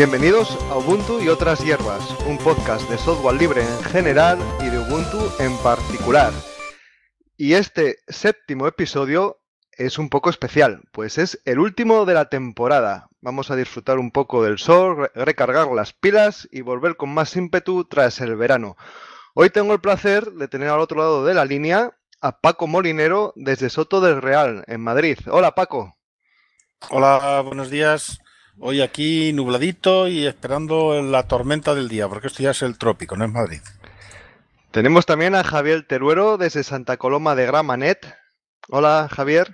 Bienvenidos a Ubuntu y otras hierbas, un podcast de software libre en general y de Ubuntu en particular. Y este séptimo episodio es un poco especial, pues es el último de la temporada. Vamos a disfrutar un poco del sol, recargar las pilas y volver con más ímpetu tras el verano. Hoy tengo el placer de tener al otro lado de la línea a Paco Molinero desde Soto del Real, en Madrid. Hola Paco. Hola, buenos días. Hoy aquí nubladito y esperando la tormenta del día, porque esto ya es el trópico, no es Madrid. Tenemos también a Javier Teruero desde Santa Coloma de Gramanet. Hola, Javier.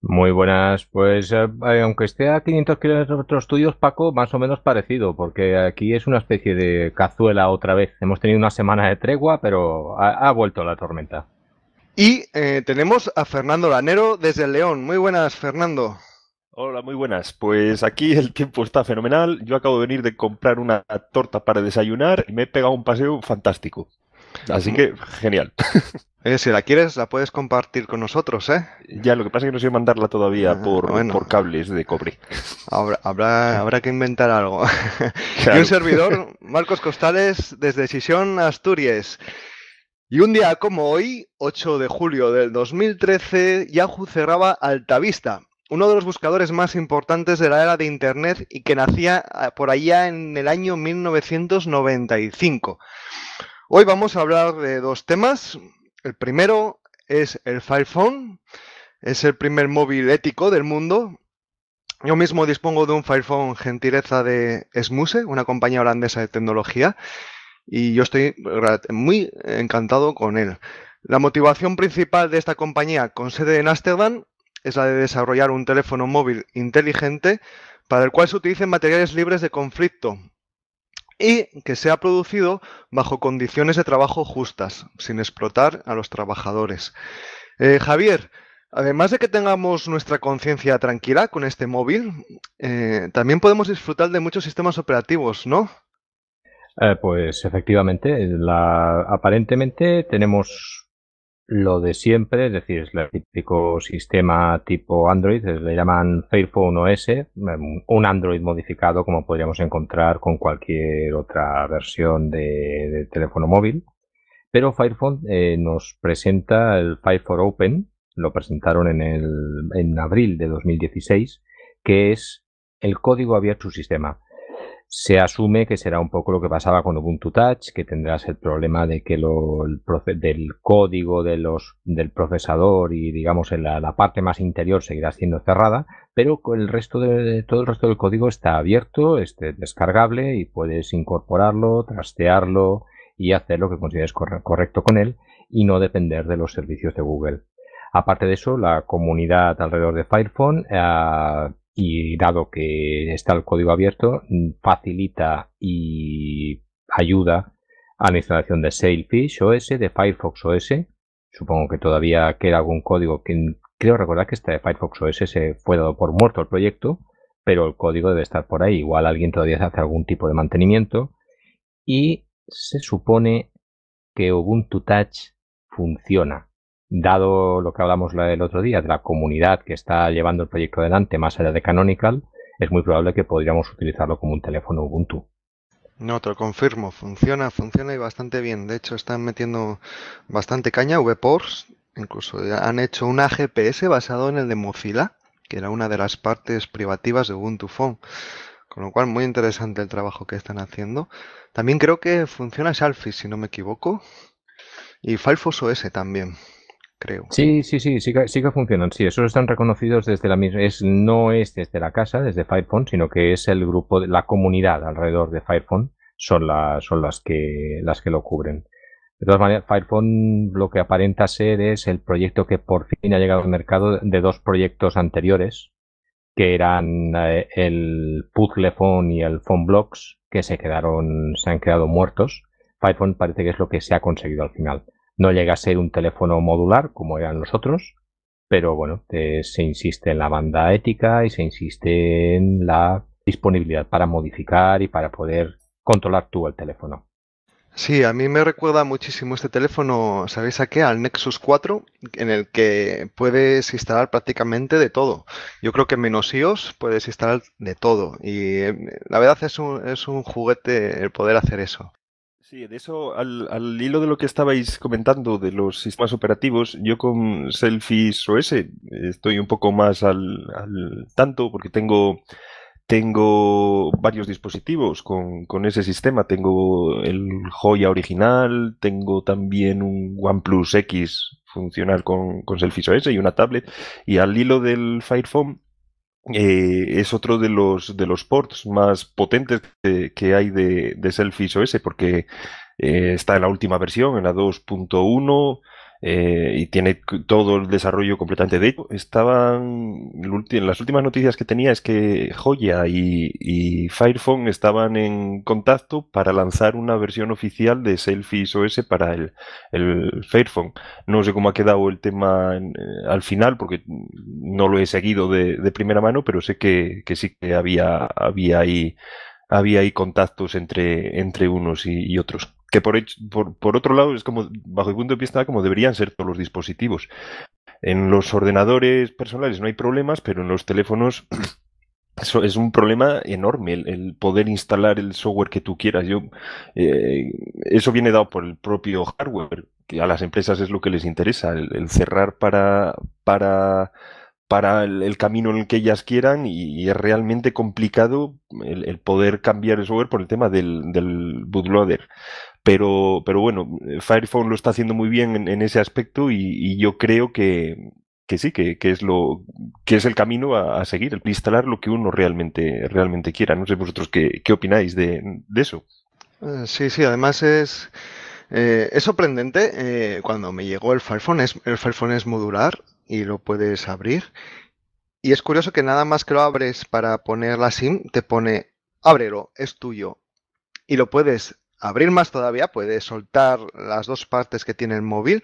Muy buenas, pues eh, eh, aunque esté a 500 kilómetros de tuyos, Paco, más o menos parecido, porque aquí es una especie de cazuela otra vez. Hemos tenido una semana de tregua, pero ha, vuelto la tormenta. Y eh, tenemos a Fernando Lanero desde León. Muy buenas, Fernando. Hola, muy buenas. Pues aquí el tiempo está fenomenal. Yo acabo de venir de comprar una torta para desayunar y me he pegado un paseo fantástico. Así que genial. Eh, si la quieres, la puedes compartir con nosotros, ¿eh? Ya, lo que pasa es que no sé mandarla todavía ah, por, por cables de cobre. Habrá, habrá, habrá que inventar algo. Y un servidor, Marcos Costales, desde Sisión, Asturias. Y un día como hoy, 8 de julio del 2013, Yahoo cerraba Altavista uno de los buscadores más importantes de la era de Internet y que nacía ah, por allá en el año 1995. Hoy vamos a hablar de dos temas. El primero es el Firephone, es el primer móvil ético del mundo. Yo mismo dispongo de un Firephone gentileza de Smuse, una compañía holandesa de tecnología, y yo estoy muy encantado con él. La motivación principal de esta compañía con sede en Ámsterdam es la de desarrollar un teléfono móvil inteligente para el cual se utilicen materiales libres de conflicto y que sea producido bajo condiciones de trabajo justas, sin explotar a los trabajadores. Eh, Javier, Además de que tengamos nuestra conciencia tranquila con este móvil, eh, también podemos disfrutar de muchos sistemas operativos, ¿no? Eh, pues efectivamente, aparentemente tenemos lo de siempre, es decir, es el típico sistema tipo Android, le llaman Fairphone OS, em, un Android modificado como podríamos encontrar con cualquier otra versión de, teléfono móvil. Pero Firefox eh, nos presenta el Firefox Open, lo presentaron en, el, en abril de 2016, que es el código abierto su sistema se asume que será un poco lo que pasaba con Ubuntu Touch, que tendrás el problema de que el del código del procesador y digamos la, parte más interior seguirá siendo cerrada, pero el resto de, todo el resto del código está abierto, es descargable y puedes incorporarlo, trastearlo y hacer lo que consideres correcto con él y no depender de los servicios de Google. Aparte de eso, la comunidad alrededor de Firephone ah, y dado que está el código abierto, facilita y ayuda a la instalación de Sailfish OS, de Firefox OS. Supongo que todavía queda algún código que creo recordar que este de Firefox OS se fue dado por muerto el proyecto, pero el código debe estar por ahí. Igual alguien todavía hace algún tipo de mantenimiento. Y se supone que Ubuntu Touch funciona dado lo que hablamos el otro día de la comunidad que está llevando el proyecto adelante más allá de Canonical, es muy probable que podríamos utilizarlo como un teléfono Ubuntu. No, te lo confirmo, funciona, funciona y bastante bien. De hecho, están metiendo bastante caña VPORs, incluso han hecho una GPS basado en el de Mozilla, que era una de las partes privativas de Ubuntu Phone. Con lo cual, muy interesante el trabajo que están haciendo. También creo que funciona Selfie, si no me equivoco. Y Firefox OS también. Sí, sí, sí, sí que, sí que funcionan. Sí, esos están reconocidos desde la misma. Es, no es desde la casa, desde Firephone, sino que es el grupo, de, la comunidad alrededor de Firephone son, son las, que, las que lo cubren. De todas maneras, Firephone lo que aparenta ser es el proyecto que por fin ha llegado al mercado de dos proyectos anteriores, que eran eh, el el Phone y el Blocks que se quedaron, se han quedado muertos. Firephone parece que es lo que se ha conseguido al final. No llega a ser un teléfono modular como eran los otros, pero bueno, eh, se insiste en la banda ética y se insiste en la disponibilidad para modificar y para poder controlar tú el teléfono. Sí, a mí me recuerda muchísimo este teléfono, ¿sabéis a qué? Al Nexus 4, en el que puedes instalar prácticamente de todo. Yo creo que menos iOS puedes instalar de todo. Y eh, la verdad es un juguete el poder hacer eso. Sí, de eso, al, al, hilo de lo que estabais comentando de los sistemas operativos, yo con Selfies OS estoy un poco más al, al tanto porque tengo, tengo varios dispositivos con, ese sistema. Tengo el Joya original, tengo también un OnePlus X funcional con, con Selfies OS y una tablet. Y al hilo del Firefoam eh, es otro de los, de los ports más potentes que, hay de, de Selfish OS, porque eh, está en la última versión, en la 2.1, eh, y tiene todo el desarrollo completamente. De hecho, estaban las últimas noticias que tenía es que Joya y, y Firephone estaban en contacto para lanzar una versión oficial de Selfies OS para el, el Firephone. No sé cómo ha quedado el tema eh, al final porque no lo he seguido de, primera mano, pero sé que, sí que había, había ahí había ahí contactos entre, entre unos y otros que por, por, otro lado es como, bajo el punto de vista, como deberían ser todos los dispositivos. En los ordenadores personales no hay problemas, pero en los teléfonos eso es un problema enorme el, poder instalar el software que tú quieras. Yo, eh, eso viene dado por el propio hardware, que a las empresas es lo que les interesa, el, cerrar para... para para el, camino en el que ellas quieran y, es realmente complicado el, poder cambiar el software por el tema del, del bootloader. Pero, pero bueno, eh, Firephone lo está haciendo muy bien en, ese aspecto y, yo creo que, sí, que, es lo que es el camino a, seguir, el instalar lo que uno realmente, realmente quiera. No sé vosotros qué, qué opináis de, eso. Eh, sí, sí, además es, eh, es sorprendente. cuando me llegó el Firephone, es, el Firephone es modular y lo puedes abrir. Y es curioso que nada más que lo abres para poner la SIM, te pone ábrelo, es tuyo. Y lo puedes abrir más todavía, puede soltar las dos partes que tiene el móvil.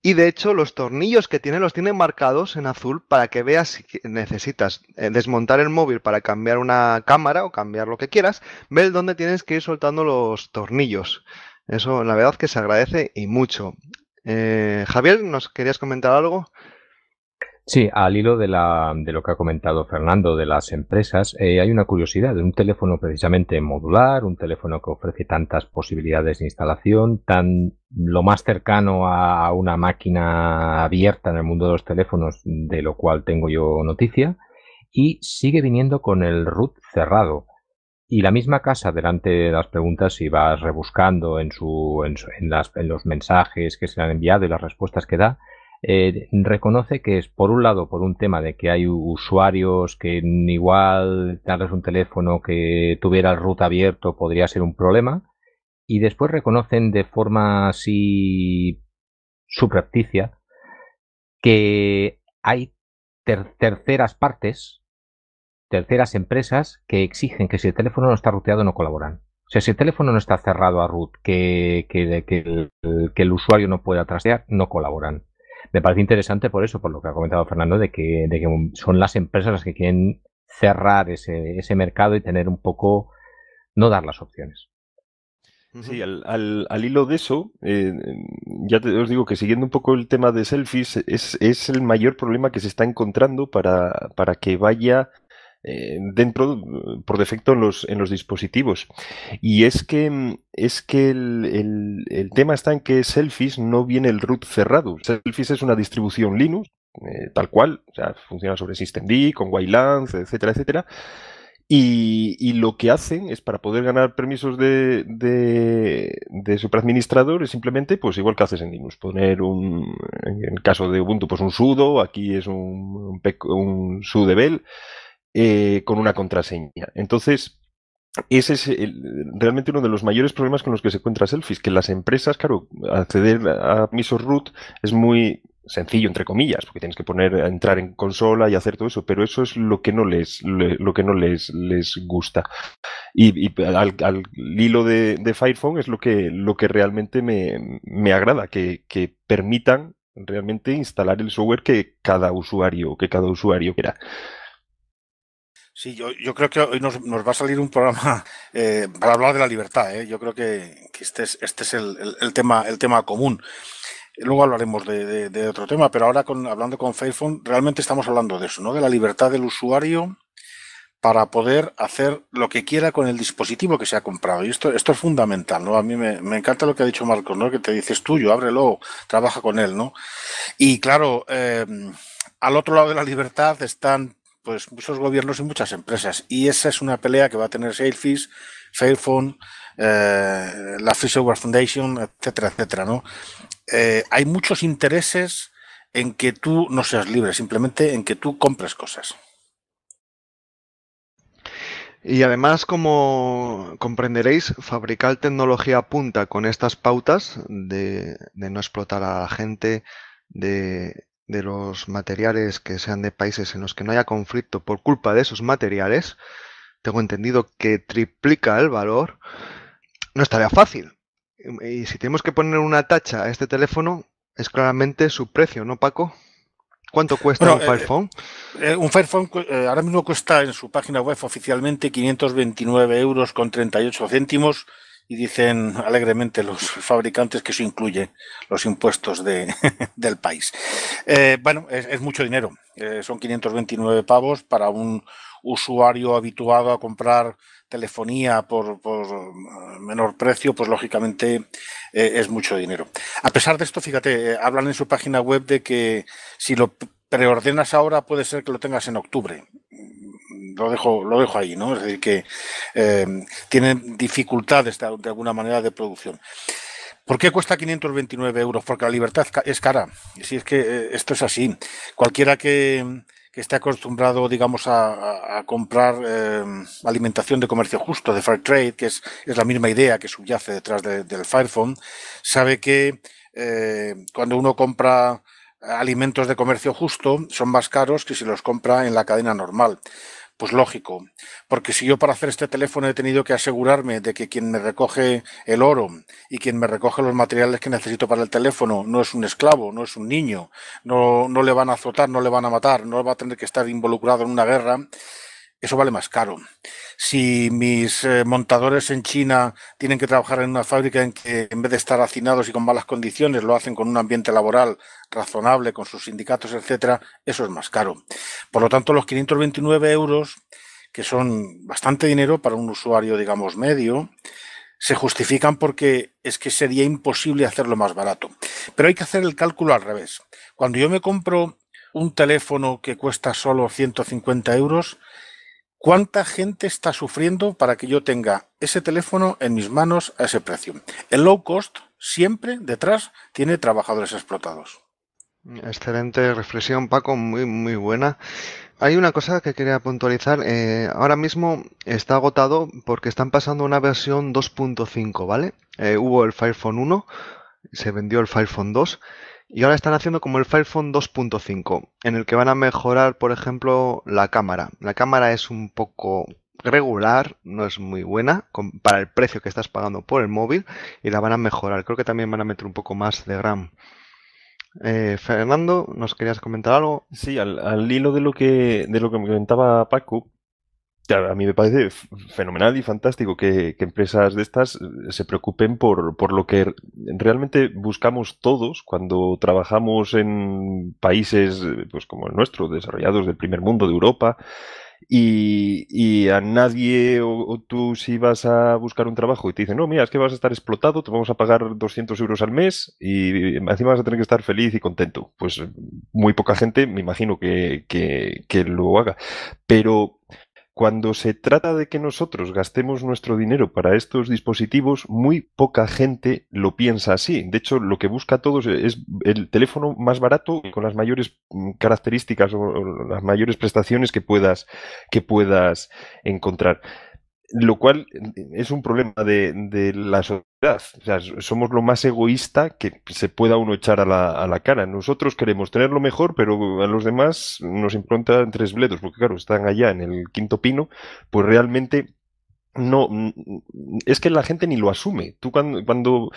Y de hecho los tornillos que tiene los tiene marcados en azul para que veas si necesitas eh, desmontar el móvil para cambiar una cámara o cambiar lo que quieras, el dónde tienes que ir soltando los tornillos. Eso la verdad que se agradece y mucho. Eh, Javier, ¿nos querías comentar algo? Sí, al hilo de, lo que ha comentado Fernando de las empresas, eh, hay una curiosidad. Un teléfono precisamente modular, un teléfono que ofrece tantas posibilidades de instalación, tan lo más cercano a una máquina abierta en el mundo de los teléfonos, de lo cual tengo yo noticia, y sigue viniendo con el root cerrado. Y la misma casa, delante de las preguntas, si vas rebuscando en, en los mensajes que se le han enviado y las respuestas que da, eh, reconoce que es por un lado por un tema de que hay usuarios que igual darles un teléfono que tuviera el root abierto podría ser un problema y después reconocen de forma así subrepticia que hay terceras partes, terceras empresas que exigen que si el teléfono no está ruteado no colaboran. O sea, si el teléfono no está cerrado a root, que, el, que el usuario no pueda trastear, no colaboran. Me parece interesante por eso, por lo que ha comentado Fernando, de que, son las empresas las que quieren cerrar ese, mercado y tener un poco, no dar las opciones. Sí, al, al, hilo de eso, eh, ya te, os digo que siguiendo un poco el tema de selfies, es, es el mayor problema que se está encontrando para, para que vaya eh, dentro, por defecto, en los, en los dispositivos. Y es que, es que el, el, tema está en que Selfies no viene el root cerrado. Selfies es una distribución Linux, eh, tal cual, funciona sobre systemd, con Wayland, etcétera, etcétera. Y, y, lo que hacen es para poder ganar permisos de, de, de superadministrador es simplemente, pues igual que haces en Linux, poner un, en el caso de Ubuntu, pues un sudo, aquí es un, un, eh, con una contraseña. Entonces, ese es realmente uno de los mayores problemas con los que se encuentra Selfies, que las empresas, claro, acceder a misos root es muy sencillo entre comillas, porque tienes que poner entrar en consola y hacer todo eso, pero eso es lo que no les lo que no les les gusta. Y, al, hilo de, Firefox es lo que lo que realmente me, agrada, que, permitan realmente instalar el software que cada usuario que cada quiera. Sí, yo, creo que hoy nos, nos, va a salir un programa eh, para hablar de la libertad. Eh. Yo creo que, este es, este es el, tema, el tema común. Luego hablaremos de, otro tema, pero ahora con, hablando con Fairphone, realmente estamos hablando de eso, ¿no? De la libertad del usuario para poder hacer lo que quiera con el dispositivo que se ha comprado. Y esto, esto es fundamental, ¿no? A mí me, encanta lo que ha dicho Marcos, ¿no? Que te dices tuyo, ábrelo, trabaja con él, ¿no? Y claro, eh, al otro lado de la libertad están pues muchos gobiernos y muchas empresas. Y esa es una pelea que va a tener Sailfish, Fairphone, eh, la Free Software Foundation, etcétera, etcétera, ¿no? Eh, hay muchos intereses en que tú no seas libre, simplemente en que tú compres cosas. Y además, como comprenderéis, fabricar tecnología punta con estas pautas de no explotar a la gente, de, de los materiales que sean de países en los que no haya conflicto por culpa de esos materiales, tengo entendido que triplica el valor, no estaría fácil. Y si tenemos que poner una tacha a este teléfono, es claramente su precio, ¿no, Paco? ¿Cuánto cuesta un eh, Firephone? Eh, eh, un Firephone ahora mismo cuesta en su página web oficialmente 529 euros con 38 céntimos y dicen alegremente los fabricantes que eso incluye los impuestos de, del país. Eh, bueno, es, mucho dinero. Eh, son 529 pavos para un usuario habituado a comprar telefonía por, por eh, menor precio, pues lógicamente es mucho dinero. A pesar de esto, fíjate, hablan en su página web de que si lo preordenas ahora puede ser que lo tengas en octubre lo dejo, lo dejo ahí, ¿no? Es decir, que eh, tienen dificultades de, alguna manera de producción. ¿Por qué cuesta 529 euros? Porque la libertad es cara. Y Si es que eh, esto es así. Cualquiera que, esté acostumbrado, digamos, a, comprar eh, alimentación de comercio justo, de fair trade, que es, la misma idea que subyace detrás del Firephone, sabe que cuando uno compra alimentos de comercio justo son más caros que si los compra en la cadena normal. Pues lógico, porque si yo para hacer este teléfono he tenido que asegurarme de que quien me recoge el oro y quien me recoge los materiales que necesito para el teléfono no es un esclavo, no es un niño, no, no le van a azotar, no le van a matar, no va a tener que estar involucrado en una guerra, eso vale más caro. Si mis eh, montadores en China tienen que trabajar en una fábrica en que en vez de estar hacinados y con malas condiciones, lo hacen con un ambiente laboral razonable, con sus sindicatos, etcétera, eso es más caro. Por lo tanto, los 529 euros, que son bastante dinero para un usuario, digamos, medio, se justifican porque es que sería imposible hacerlo más barato. Pero hay que hacer el cálculo al revés. Cuando yo me compro un teléfono que cuesta solo 150 euros, ¿Cuánta gente está sufriendo para que yo tenga ese teléfono en mis manos a ese precio? El low cost siempre detrás tiene trabajadores explotados. Excelente reflexión, Paco, muy, muy buena. Hay una cosa que quería puntualizar. Eh, ahora mismo está agotado porque están pasando una versión 2.5, ¿vale? Eh, hubo el Fire 1, se vendió el Firephone 2 y ahora están haciendo como el Fire 2.5, en el que van a mejorar, por ejemplo, la cámara. La cámara es un poco regular, no es muy buena para el precio que estás pagando por el móvil y la van a mejorar. Creo que también van a meter un poco más de gram. Eh, Fernando, ¿nos querías comentar algo? Sí, al, al, hilo de lo que de lo que me comentaba Paco, a mí me parece fenomenal y fantástico que, empresas de estas eh, se preocupen por, lo que realmente buscamos todos cuando trabajamos en países eh, pues como el nuestro, desarrollados del primer mundo de Europa. Y, y a nadie, o, tú si vas a buscar un trabajo y te dicen, no, mira, es que vas a estar explotado, te vamos a pagar 200 euros al mes y encima vas a tener que estar feliz y contento. Pues eh, muy poca gente, me imagino que, que lo haga. Pero cuando se trata de que nosotros gastemos nuestro dinero para estos dispositivos, muy poca gente lo piensa así. De hecho, lo que busca todos es el teléfono más barato con las mayores mm, características o las mayores prestaciones que puedas, que puedas encontrar lo cual eh, es un problema de, la sociedad. O sea, somos lo más egoísta que se pueda uno echar a la, a la, cara. Nosotros queremos tener lo mejor, pero a los demás nos improntan tres bledos, porque claro, están allá en el quinto pino, pues realmente no, es que la gente ni lo asume. Tú cuando, cuando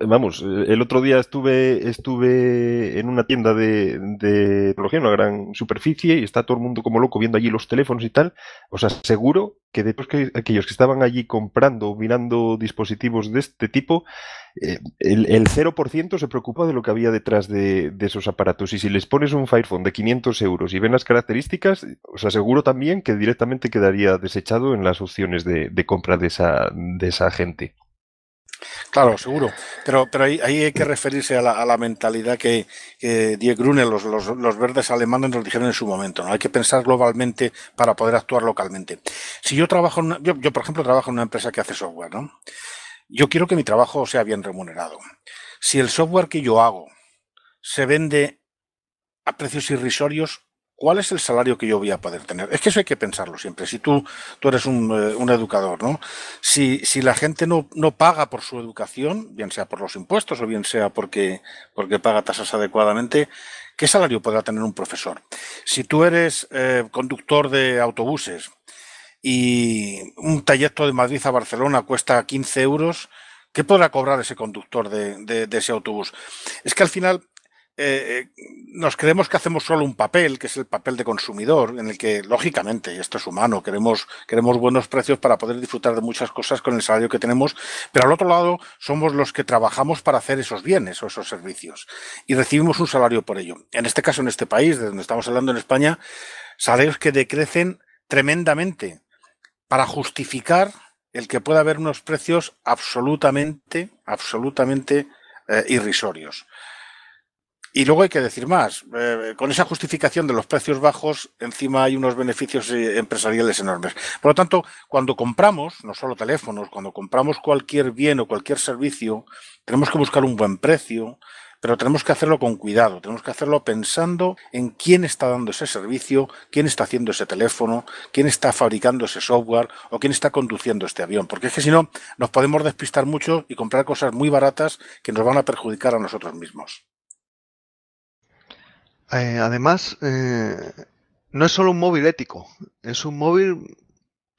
vamos, el otro día estuve, estuve en una tienda de, de en una gran superficie, y está todo el mundo como loco viendo allí los teléfonos y tal. Os aseguro que después que, aquellos que estaban allí comprando o mirando dispositivos de este tipo, eh, el, 0% se preocupa de lo que había detrás de, esos aparatos. Y si les pones un Firephone de 500 euros y ven las características, os aseguro también que directamente quedaría desechado en las opciones de compra de esa, de esa gente. Claro, seguro. Pero, pero ahí, hay que referirse a la, mentalidad que, que Die Grunel, los, verdes alemanes, nos dijeron en su momento. ¿no? Hay que pensar globalmente para poder actuar localmente. Si yo trabajo, en yo, por ejemplo trabajo en una empresa que hace software, ¿no? Yo quiero que mi trabajo sea bien remunerado. Si el software que yo hago se vende a precios irrisorios, ¿Cuál es el salario que yo voy a poder tener? Es que eso hay que pensarlo siempre. Si tú, tú eres un, eh, un educador, ¿no? Si, si la gente no, no, paga por su educación, bien sea por los impuestos o bien sea porque, porque paga tasas adecuadamente, ¿qué salario podrá tener un profesor? Si tú eres eh, conductor de autobuses y un trayecto de Madrid a Barcelona cuesta 15 euros, ¿qué podrá cobrar ese conductor de, de, de ese autobús? Es que al final eh, eh, nos creemos que hacemos solo un papel, que es el papel de consumidor, en el que, lógicamente, esto es humano, queremos, queremos buenos precios para poder disfrutar de muchas cosas con el salario que tenemos, pero al otro lado somos los que trabajamos para hacer esos bienes o esos servicios y recibimos un salario por ello. En este caso, en este país, de donde estamos hablando en España, salarios que decrecen tremendamente para justificar el que pueda haber unos precios absolutamente, absolutamente eh, irrisorios. Y luego hay que decir más, eh, con esa justificación de los precios bajos, encima hay unos beneficios eh, empresariales enormes. Por lo tanto, cuando compramos, no solo teléfonos, cuando compramos cualquier bien o cualquier servicio, tenemos que buscar un buen precio, pero tenemos que hacerlo con cuidado, tenemos que hacerlo pensando en quién está dando ese servicio, quién está haciendo ese teléfono, quién está fabricando ese software o quién está conduciendo este avión, porque es que si no nos podemos despistar mucho y comprar cosas muy baratas que nos van a perjudicar a nosotros mismos. Eh, además, eh, no es solo un móvil ético, es un móvil,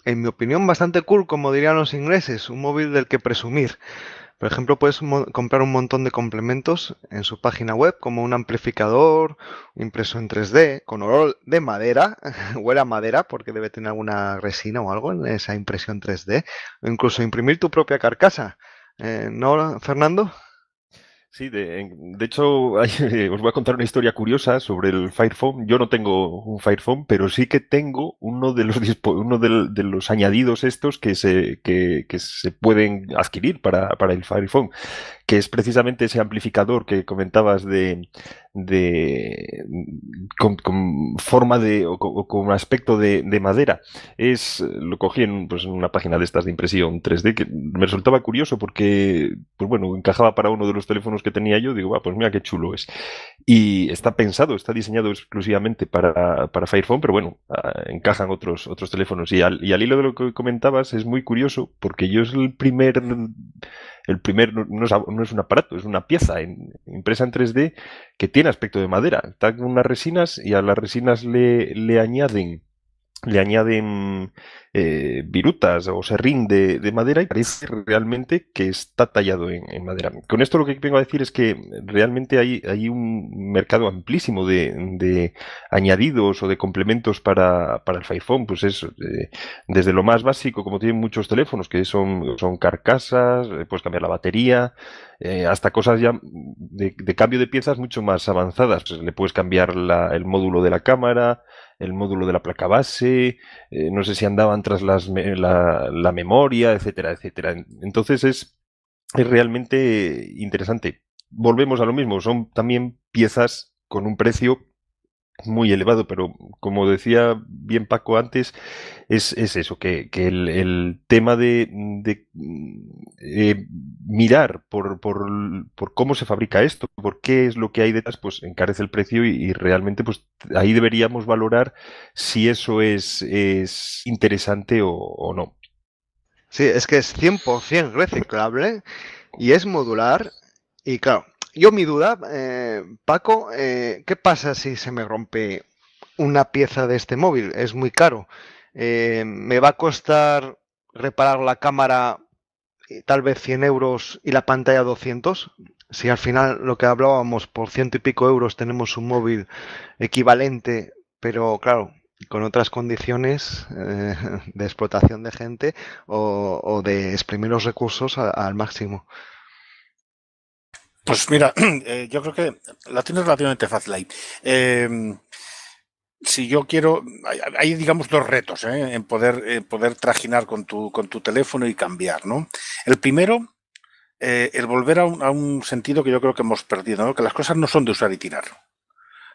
en mi opinión, bastante cool, como dirían los ingleses, un móvil del que presumir. Por ejemplo, puedes comprar un montón de complementos en su página web, como un amplificador impreso en 3D, con olor de madera, huele a madera porque debe tener alguna resina o algo en esa impresión 3D, o incluso imprimir tu propia carcasa. Eh, ¿No, Fernando? Sí, de, de hecho, os voy a contar una historia curiosa sobre el Fire Phone. Yo no tengo un Fire Phone, pero sí que tengo uno de los, uno de, los añadidos estos que se, que, se pueden adquirir para, para el Fire Phone que es precisamente ese amplificador que comentabas de, con, forma de o con, aspecto de, madera. Es lo cogí en, pues, en, una página de estas de impresión 3D que me resultaba curioso porque pues bueno, encajaba para uno de los teléfonos que tenía yo, digo, ah, pues mira qué chulo es. Y está pensado, está diseñado exclusivamente para, para pero bueno, ah, encajan otros otros teléfonos y y al hilo de lo que comentabas es muy curioso porque yo es el primer el primer no es, un aparato, es una pieza en, impresa en 3D que tiene aspecto de madera. Está con unas resinas y a las resinas le añaden le añaden eh, virutas o serrín de, de, madera y parece realmente que está tallado en, madera. Con esto lo que vengo a decir es que realmente hay, un mercado amplísimo de, añadidos o de complementos para, el Faifón. Pues es eh, desde lo más básico, como tienen muchos teléfonos, que son, son carcasas, eh, puedes cambiar la batería, hasta cosas ya de, cambio de piezas mucho más avanzadas. Pues le puedes cambiar el módulo de la cámara, el módulo de la placa base, eh, no sé si andaban tras las, la, la, memoria, etcétera, etcétera. Entonces es, es realmente interesante. Volvemos a lo mismo, son también piezas con un precio muy elevado, pero como decía bien Paco antes, es, eso, que, el, tema de, eh, mirar por, cómo se fabrica esto, por qué es lo que hay detrás, pues encarece el precio y, realmente pues ahí deberíamos valorar si eso es, interesante o, o, no. Sí, es que es 100% reciclable y es modular y claro, yo mi duda, eh, Paco, eh, ¿qué pasa si se me rompe una pieza de este móvil? Es muy caro. Eh, ¿Me va a costar reparar la cámara tal vez 100 euros y la pantalla 200? Si al final lo que hablábamos, por ciento y pico euros tenemos un móvil equivalente, pero claro, con otras condiciones de explotación de gente o, de exprimir los recursos al máximo. Pues mira, eh, yo creo que la tienes relativamente fácil ahí. Em, si yo quiero, hay, digamos dos retos ¿eh? en poder, poder trajinar con tu, con tu teléfono y cambiar, ¿no? El primero, eh, el volver a un, sentido que yo creo que hemos perdido, ¿no? Que las cosas no son de usar y tirar.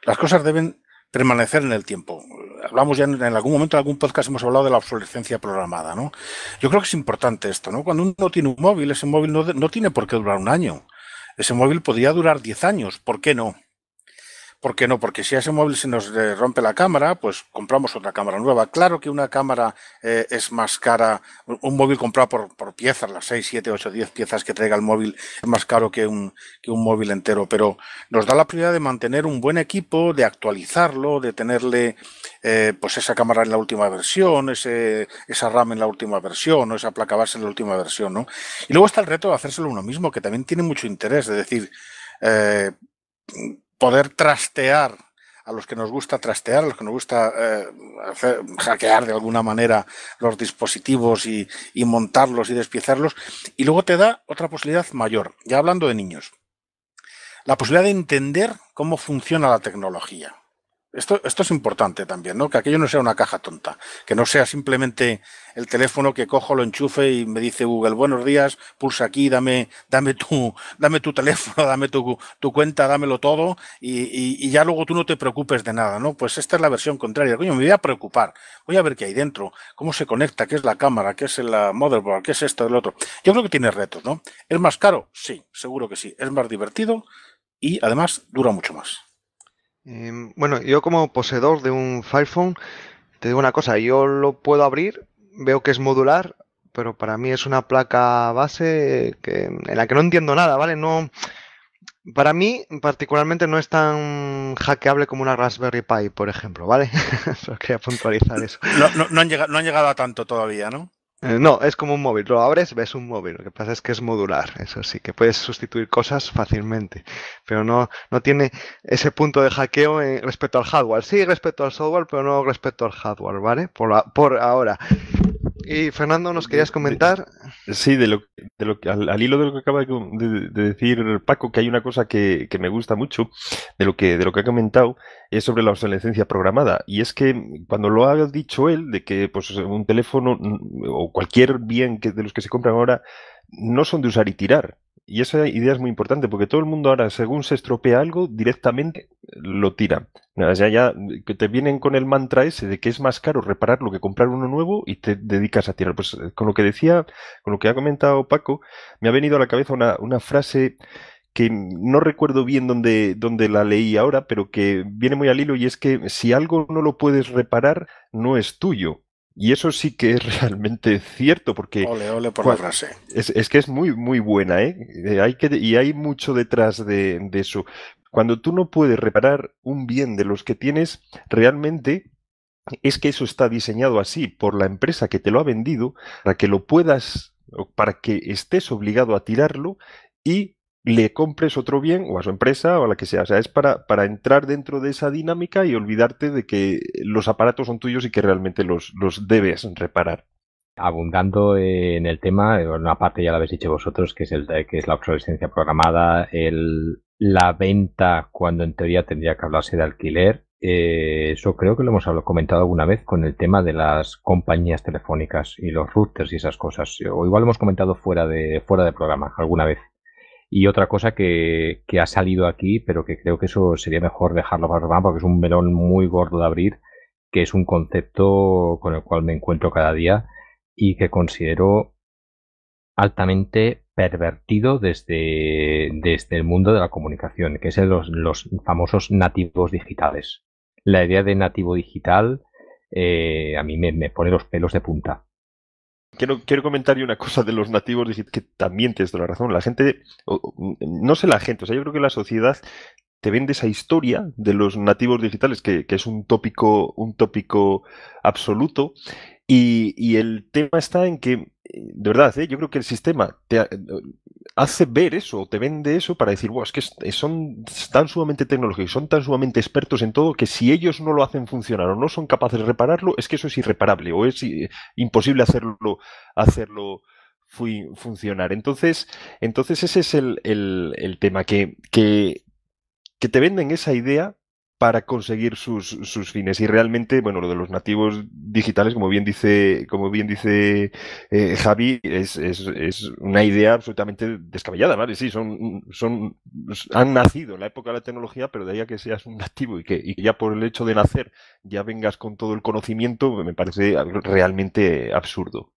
Las cosas deben permanecer en el tiempo. Hablamos ya en, algún momento, en algún podcast hemos hablado de la obsolescencia programada, ¿no? Yo creo que es importante esto, ¿no? Cuando uno tiene un móvil, ese móvil no tiene por qué durar un año. Ese móvil podría durar 10 años, ¿por qué no? ¿Por qué no? Porque si a ese móvil se nos rompe la cámara, pues compramos otra cámara nueva. Claro que una cámara eh, es más cara, un móvil comprado por, piezas, las 6, 7, 8, 10 piezas que traiga el móvil, es más caro que un, móvil entero, pero nos da la prioridad de mantener un buen equipo, de actualizarlo, de tenerle eh, pues esa cámara en la última versión, esa RAM en la última versión, o esa placa base en la última versión, ¿no? Y luego está el reto de hacérselo uno mismo, que también tiene mucho interés, es decir... Eh, poder trastear a los que nos gusta trastear, a los que nos gusta eh, hackear de alguna manera los dispositivos y, y, montarlos y despiezarlos. Y luego te da otra posibilidad mayor, ya hablando de niños, la posibilidad de entender cómo funciona la tecnología. Esto, es importante también, ¿no? Que aquello no sea una caja tonta, que no sea simplemente el teléfono que cojo, lo enchufe y me dice Google, buenos días, pulsa aquí, dame, dame tu, dame tu teléfono, dame tu, cuenta, dámelo todo, y, ya luego tú no te preocupes de nada, ¿no? Pues esta es la versión contraria. Coño, me voy a preocupar, voy a ver qué hay dentro, cómo se conecta, qué es la cámara, qué es la motherboard, qué es esto, el otro. Yo creo que tiene retos, ¿no? ¿Es más caro? Sí, seguro que sí. ¿Es más divertido? Y además dura mucho más. Em, bueno, yo como poseedor de un Firephone, te digo una cosa, yo lo puedo abrir, veo que es modular, pero para mí es una placa base que, en la que no entiendo nada, ¿vale? No, para mí, particularmente, no es tan hackeable como una Raspberry Pi, por ejemplo, ¿vale? quería puntualizar eso. no han llegado a tanto todavía, ¿no? Eh, no, es como un móvil. Lo abres, ves un móvil. Lo que pasa es que es modular, eso sí, que puedes sustituir cosas fácilmente. Pero no, no tiene ese punto de hackeo eh, respecto al hardware. Sí, respecto al software, pero no respecto al hardware, ¿vale? Por, por ahora. Y Fernando, ¿nos querías comentar? Sí, de lo, de al, hilo de lo que acaba de, de decir Paco, que hay una cosa que, que, me gusta mucho de lo, que, de lo que ha comentado, es sobre la obsolescencia programada. Y es que cuando lo ha dicho él, de que pues, un teléfono o cualquier bien que, de los que se compran ahora no son de usar y tirar, y esa idea es muy importante porque todo el mundo ahora, según se estropea algo, directamente lo tira. O ya que te vienen con el mantra ese de que es más caro repararlo que comprar uno nuevo y te dedicas a tirar. Pues eh, con lo que decía, con lo que ha comentado Paco, me ha venido a la cabeza una, frase que no recuerdo bien dónde, dónde la leí ahora, pero que viene muy al hilo y es que si algo no lo puedes reparar, no es tuyo. Y eso sí que es realmente cierto, porque... Es, que es muy, muy buena, ¿eh? eh hay que, y hay mucho detrás de, de eso. Cuando tú no puedes reparar un bien de los que tienes, realmente es que eso está diseñado así por la empresa que te lo ha vendido, para que lo puedas, para que estés obligado a tirarlo y le compres otro bien o a su empresa o a la que sea. O sea, es para, para entrar dentro de esa dinámica y olvidarte de que los aparatos son tuyos y que realmente los, debes reparar. Abundando en el tema, eh, una parte ya la habéis dicho vosotros, que es, el, que es la obsolescencia programada, el, la venta cuando en teoría tendría que hablarse de alquiler. Eh, eso creo que lo hemos comentado alguna vez con el tema de las compañías telefónicas y los routers y esas cosas. O igual lo hemos comentado fuera de, fuera de programa alguna vez. Y otra cosa que, ha salido aquí, pero que creo que eso sería mejor dejarlo para otro porque es un melón muy gordo de abrir, que es un concepto con el cual me encuentro cada día y que considero altamente pervertido desde, desde el mundo de la comunicación, que es los, los famosos nativos digitales. La idea de nativo digital eh, a mí me pone los pelos de punta Quiero, quiero comentar una cosa de los nativos, digitales, que también toda la razón. La gente, no sé la gente, o sea, yo creo que la sociedad te vende esa historia de los nativos digitales, que, que es un tópico, un tópico absoluto, y, el tema está en que, eh, de verdad, eh, yo creo que el sistema te hace ver eso, te vende eso para decir, es que son tan sumamente tecnológicos, son tan sumamente expertos en todo que si ellos no lo hacen funcionar o no son capaces de repararlo, es que eso es irreparable o es eh, imposible hacerlo, hacerlo funcionar. Entonces, entonces ese es el, tema, que te venden esa idea para conseguir sus, fines. Y realmente, bueno, lo de los nativos digitales, como bien dice, como bien dice eh, Javi, es, una idea absolutamente descabellada, ¿vale? Sí, son, son, han nacido en la época de la tecnología, pero de ahí a que seas un nativo y que, ya por el hecho de nacer ya vengas con todo el conocimiento, me parece realmente absurdo.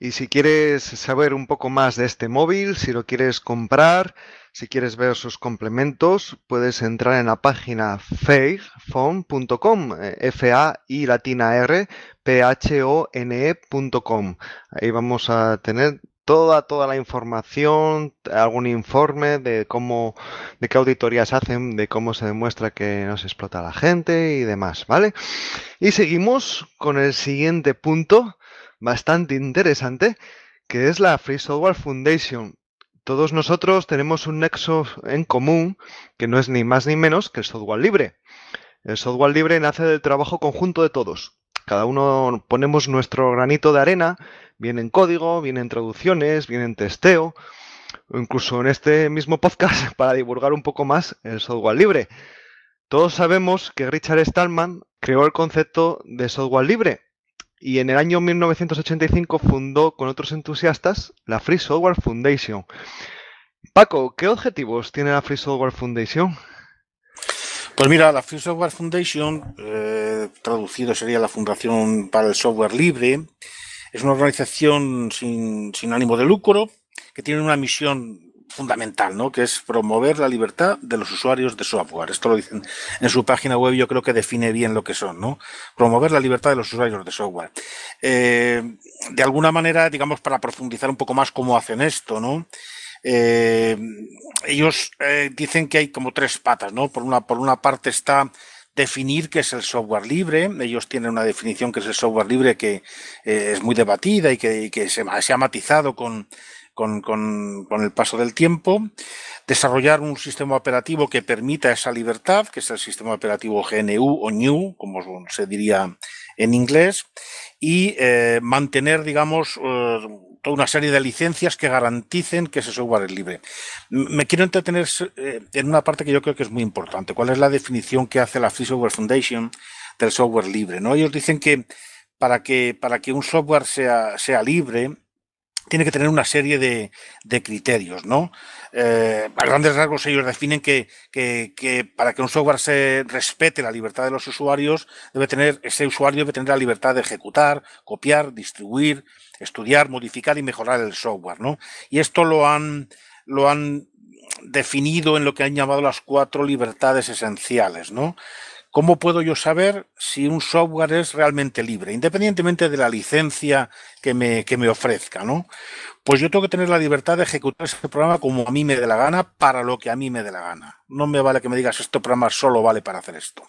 Y si quieres saber un poco más de este móvil, si lo quieres comprar, si quieres ver sus complementos, puedes entrar en la página fairphone.com, eh, F A I latina R P H O N E.com. Ahí vamos a tener toda toda la información, algún informe de cómo de qué auditorías hacen, de cómo se demuestra que no se explota la gente y demás, ¿vale? Y seguimos con el siguiente punto bastante interesante, que es la Free Software Foundation. Todos nosotros tenemos un nexo en común que no es ni más ni menos que el software libre. El software libre nace del trabajo conjunto de todos. Cada uno ponemos nuestro granito de arena, viene en código, viene en traducciones, viene en testeo, o incluso en este mismo podcast para divulgar un poco más el software libre. Todos sabemos que Richard Stallman creó el concepto de software libre, y en el año 1985 fundó con otros entusiastas la Free Software Foundation. Paco, ¿qué objetivos tiene la Free Software Foundation? Pues mira, la Free Software Foundation, eh, traducido sería la Fundación para el Software Libre, es una organización sin ánimo de lucro que tiene una misión fundamental, ¿no? que es promover la libertad de los usuarios de software. Esto lo dicen en su página web, yo creo que define bien lo que son, ¿no? Promover la libertad de los usuarios de software. Eh, de alguna manera, digamos, para profundizar un poco más cómo hacen esto, ¿no? Eh, ellos eh, dicen que hay como tres patas, ¿no? Por una, por una parte está definir qué es el software libre. Ellos tienen una definición que es el software libre que es muy debatida y que, se, ha matizado con, con, el paso del tiempo, desarrollar un sistema operativo que permita esa libertad, que es el sistema operativo GNU o New como se diría en inglés, y eh, mantener, digamos, eh, toda una serie de licencias que garanticen que ese software es libre. Me quiero entretener eh, en una parte que yo creo que es muy importante. ¿Cuál es la definición que hace la Free Software Foundation del software libre? ¿no? Ellos dicen que para que, para que un software sea, sea libre, tiene que tener una serie de, criterios, ¿no? Eh, a grandes rasgos ellos definen que, para que un software se respete la libertad de los usuarios, debe tener, ese usuario debe tener la libertad de ejecutar, copiar, distribuir, estudiar, modificar y mejorar el software, Y esto lo han, lo han definido en lo que han llamado las cuatro libertades esenciales, ¿no? ¿Cómo puedo yo saber si un software es realmente libre, independientemente de la licencia que me, que me ofrezca? ¿no? Pues yo tengo que tener la libertad de ejecutar ese programa como a mí me dé la gana, para lo que a mí me dé la gana. No me vale que me digas, este programa solo vale para hacer esto.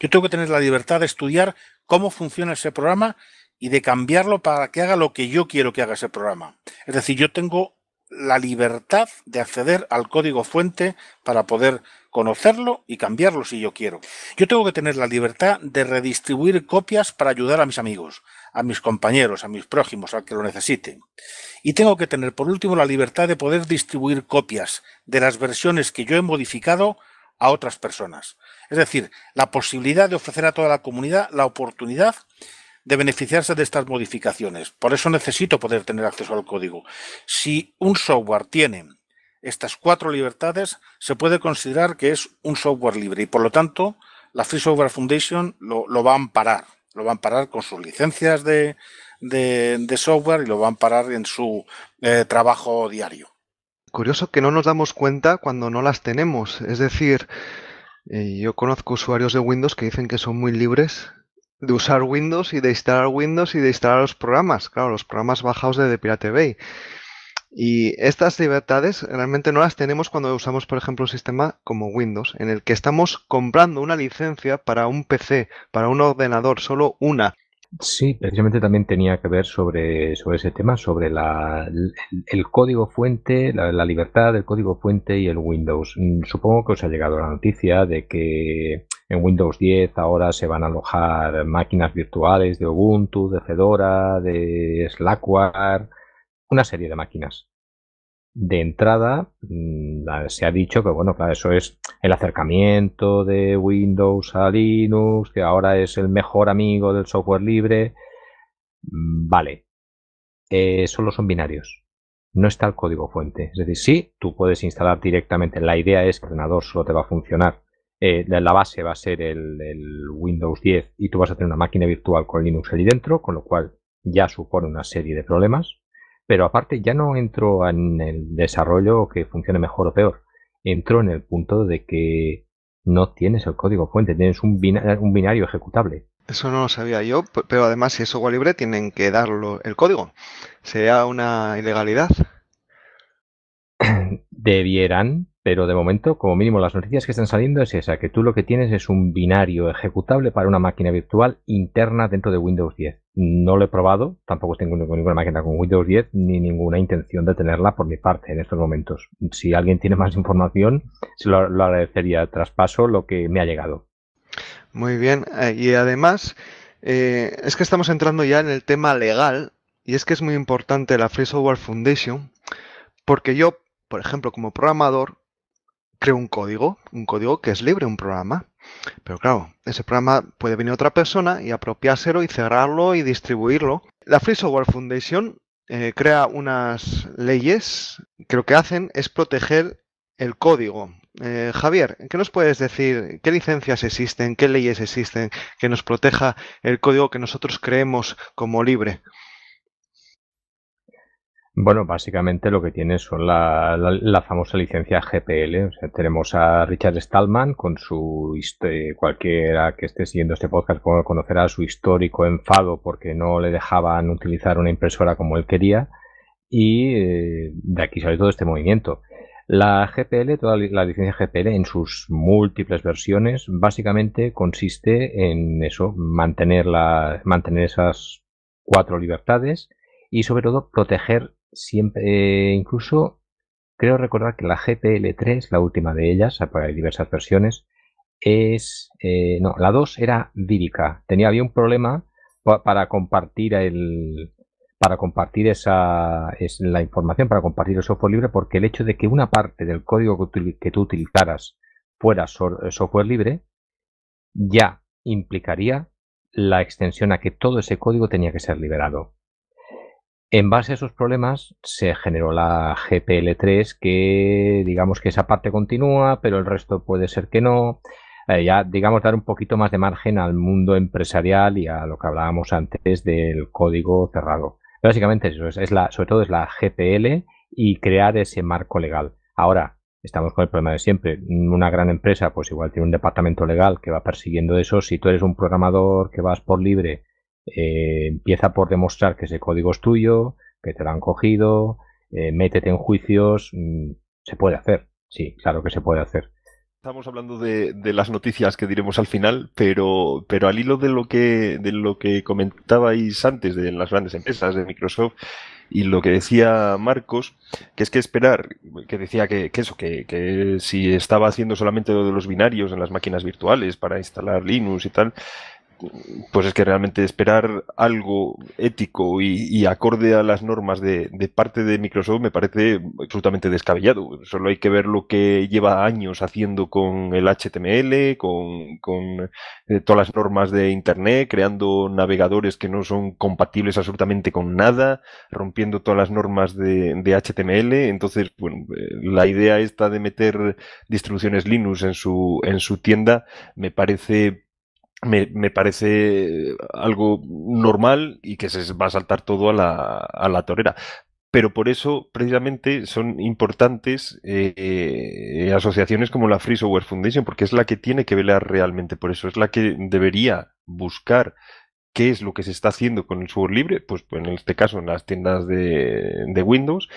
Yo tengo que tener la libertad de estudiar cómo funciona ese programa y de cambiarlo para que haga lo que yo quiero que haga ese programa. Es decir, yo tengo la libertad de acceder al código fuente para poder conocerlo y cambiarlo si yo quiero. Yo tengo que tener la libertad de redistribuir copias para ayudar a mis amigos, a mis compañeros, a mis prójimos, al que lo necesite. Y tengo que tener, por último, la libertad de poder distribuir copias de las versiones que yo he modificado a otras personas. Es decir, la posibilidad de ofrecer a toda la comunidad la oportunidad de beneficiarse de estas modificaciones. Por eso necesito poder tener acceso al código. Si un software tiene estas cuatro libertades, se puede considerar que es un software libre y por lo tanto la Free Software Foundation lo, va a amparar, lo va a amparar con sus licencias de, software y lo va a amparar en su eh, trabajo diario. Curioso que no nos damos cuenta cuando no las tenemos, es decir, eh, yo conozco usuarios de Windows que dicen que son muy libres de usar Windows y de instalar Windows y de instalar los programas, claro, los programas bajados de, The Pirate Bay. Y estas libertades realmente no las tenemos cuando usamos, por ejemplo, un sistema como Windows, en el que estamos comprando una licencia para un PC, para un ordenador, solo una. Sí, precisamente también tenía que ver sobre, sobre ese tema, sobre el, código fuente, la, libertad del código fuente y el Windows. Mm, supongo que os ha llegado la noticia de que en Windows 10 ahora se van a alojar máquinas virtuales de Ubuntu, de Fedora, de Slackware una serie de máquinas. De entrada, mm, se ha dicho que, bueno, claro, eso es el acercamiento de Windows a Linux, que ahora es el mejor amigo del software libre. Mm, vale, eh, solo son binarios, no está el código fuente. Es decir, sí, tú puedes instalar directamente, la idea es que el ordenador solo te va a funcionar eh, la base va a ser el, Windows 10 y tú vas a tener una máquina virtual con Linux allí dentro, con lo cual ya supone una serie de problemas. Pero aparte ya no entro en el desarrollo que funcione mejor o peor. Entró en el punto de que no tienes el código fuente, tienes un binario, ejecutable. Eso no lo sabía yo, pero además si es software libre tienen que darlo el código. Sería una ilegalidad. Debieran, pero de momento, como mínimo, las noticias que están saliendo es esa, que tú lo que tienes es un binario ejecutable para una máquina virtual interna dentro de Windows 10. No lo he probado, tampoco tengo ninguna máquina con Windows 10 ni ninguna intención de tenerla por mi parte en estos momentos. Si alguien tiene más información, se lo, agradecería. Traspaso lo que me ha llegado. Muy bien, eh, y además eh, es que estamos entrando ya en el tema legal y es que es muy importante la Free Software Foundation porque yo, por ejemplo, como programador, creo un código, un código que es libre, un programa. Pero claro, ese programa puede venir otra persona y apropiárselo y cerrarlo y distribuirlo. La Free Software Foundation eh, crea unas leyes que lo que hacen es proteger el código. Eh, Javier, ¿qué nos puedes decir? ¿Qué licencias existen? ¿Qué leyes existen que nos proteja el código que nosotros creemos como libre? Bueno, básicamente lo que tiene son la, la, famosa licencia GPL. tenemos a Richard Stallman con su eh, cualquiera que esté siguiendo este podcast conocerá su histórico enfado porque no le dejaban utilizar una impresora como él quería y eh, de aquí sale todo este movimiento. La GPL, toda la licencia GPL en sus múltiples versiones, básicamente consiste en eso, mantener, la, mantener esas cuatro libertades y sobre todo proteger siempre, eh, incluso creo recordar que la GPL3, la última de ellas, hay ah, diversas versiones, es, eh, no, la 2 era vírica, tenía, había un problema para compartir el, para compartir esa, es, la información, para compartir el software libre, porque el hecho de que una parte del código que, tú utilizaras fuera eh, software libre, ya implicaría la extensión a que todo ese código tenía que ser liberado. En base a esos problemas se generó la GPL3, que digamos que esa parte continúa, pero el resto puede ser que no. Eh, ya, digamos, dar un poquito más de margen al mundo empresarial y a lo que hablábamos antes del código cerrado. básicamente eso es, es la, sobre todo es la GPL y crear ese marco legal. Ahora, estamos con el problema de siempre. Una gran empresa, pues igual tiene un departamento legal que va persiguiendo eso. Si tú eres un programador que vas por libre eh, empieza por demostrar que ese código es tuyo, que te lo han cogido, eh, métete en juicios. Mm, se puede hacer, sí, claro que se puede hacer. Estamos hablando de, las noticias que diremos al final, pero, pero al hilo de lo que lo que comentabais antes de las grandes empresas de Microsoft y lo que decía Marcos, que es que esperar, que decía que, eso, que, que, si estaba haciendo solamente lo de los binarios en las máquinas virtuales para instalar Linux y tal, pues es que realmente esperar algo ético y, acorde a las normas de, parte de Microsoft me parece absolutamente descabellado. Solo hay que ver lo que lleva años haciendo con el HTML, con, eh, todas las normas de Internet, creando navegadores que no son compatibles absolutamente con nada, rompiendo todas las normas de, HTML. Entonces, eh, la idea esta de meter distribuciones Linux en su, en su tienda me parece me, parece algo normal y que se va a saltar todo a la, a la torera. Pero por eso, precisamente, son importantes eh, asociaciones como la Free Software Foundation, porque es la que tiene que velar realmente por eso, es la que debería buscar qué es lo que se está haciendo con el software libre, pues, pues en este caso en las tiendas de, de Windows,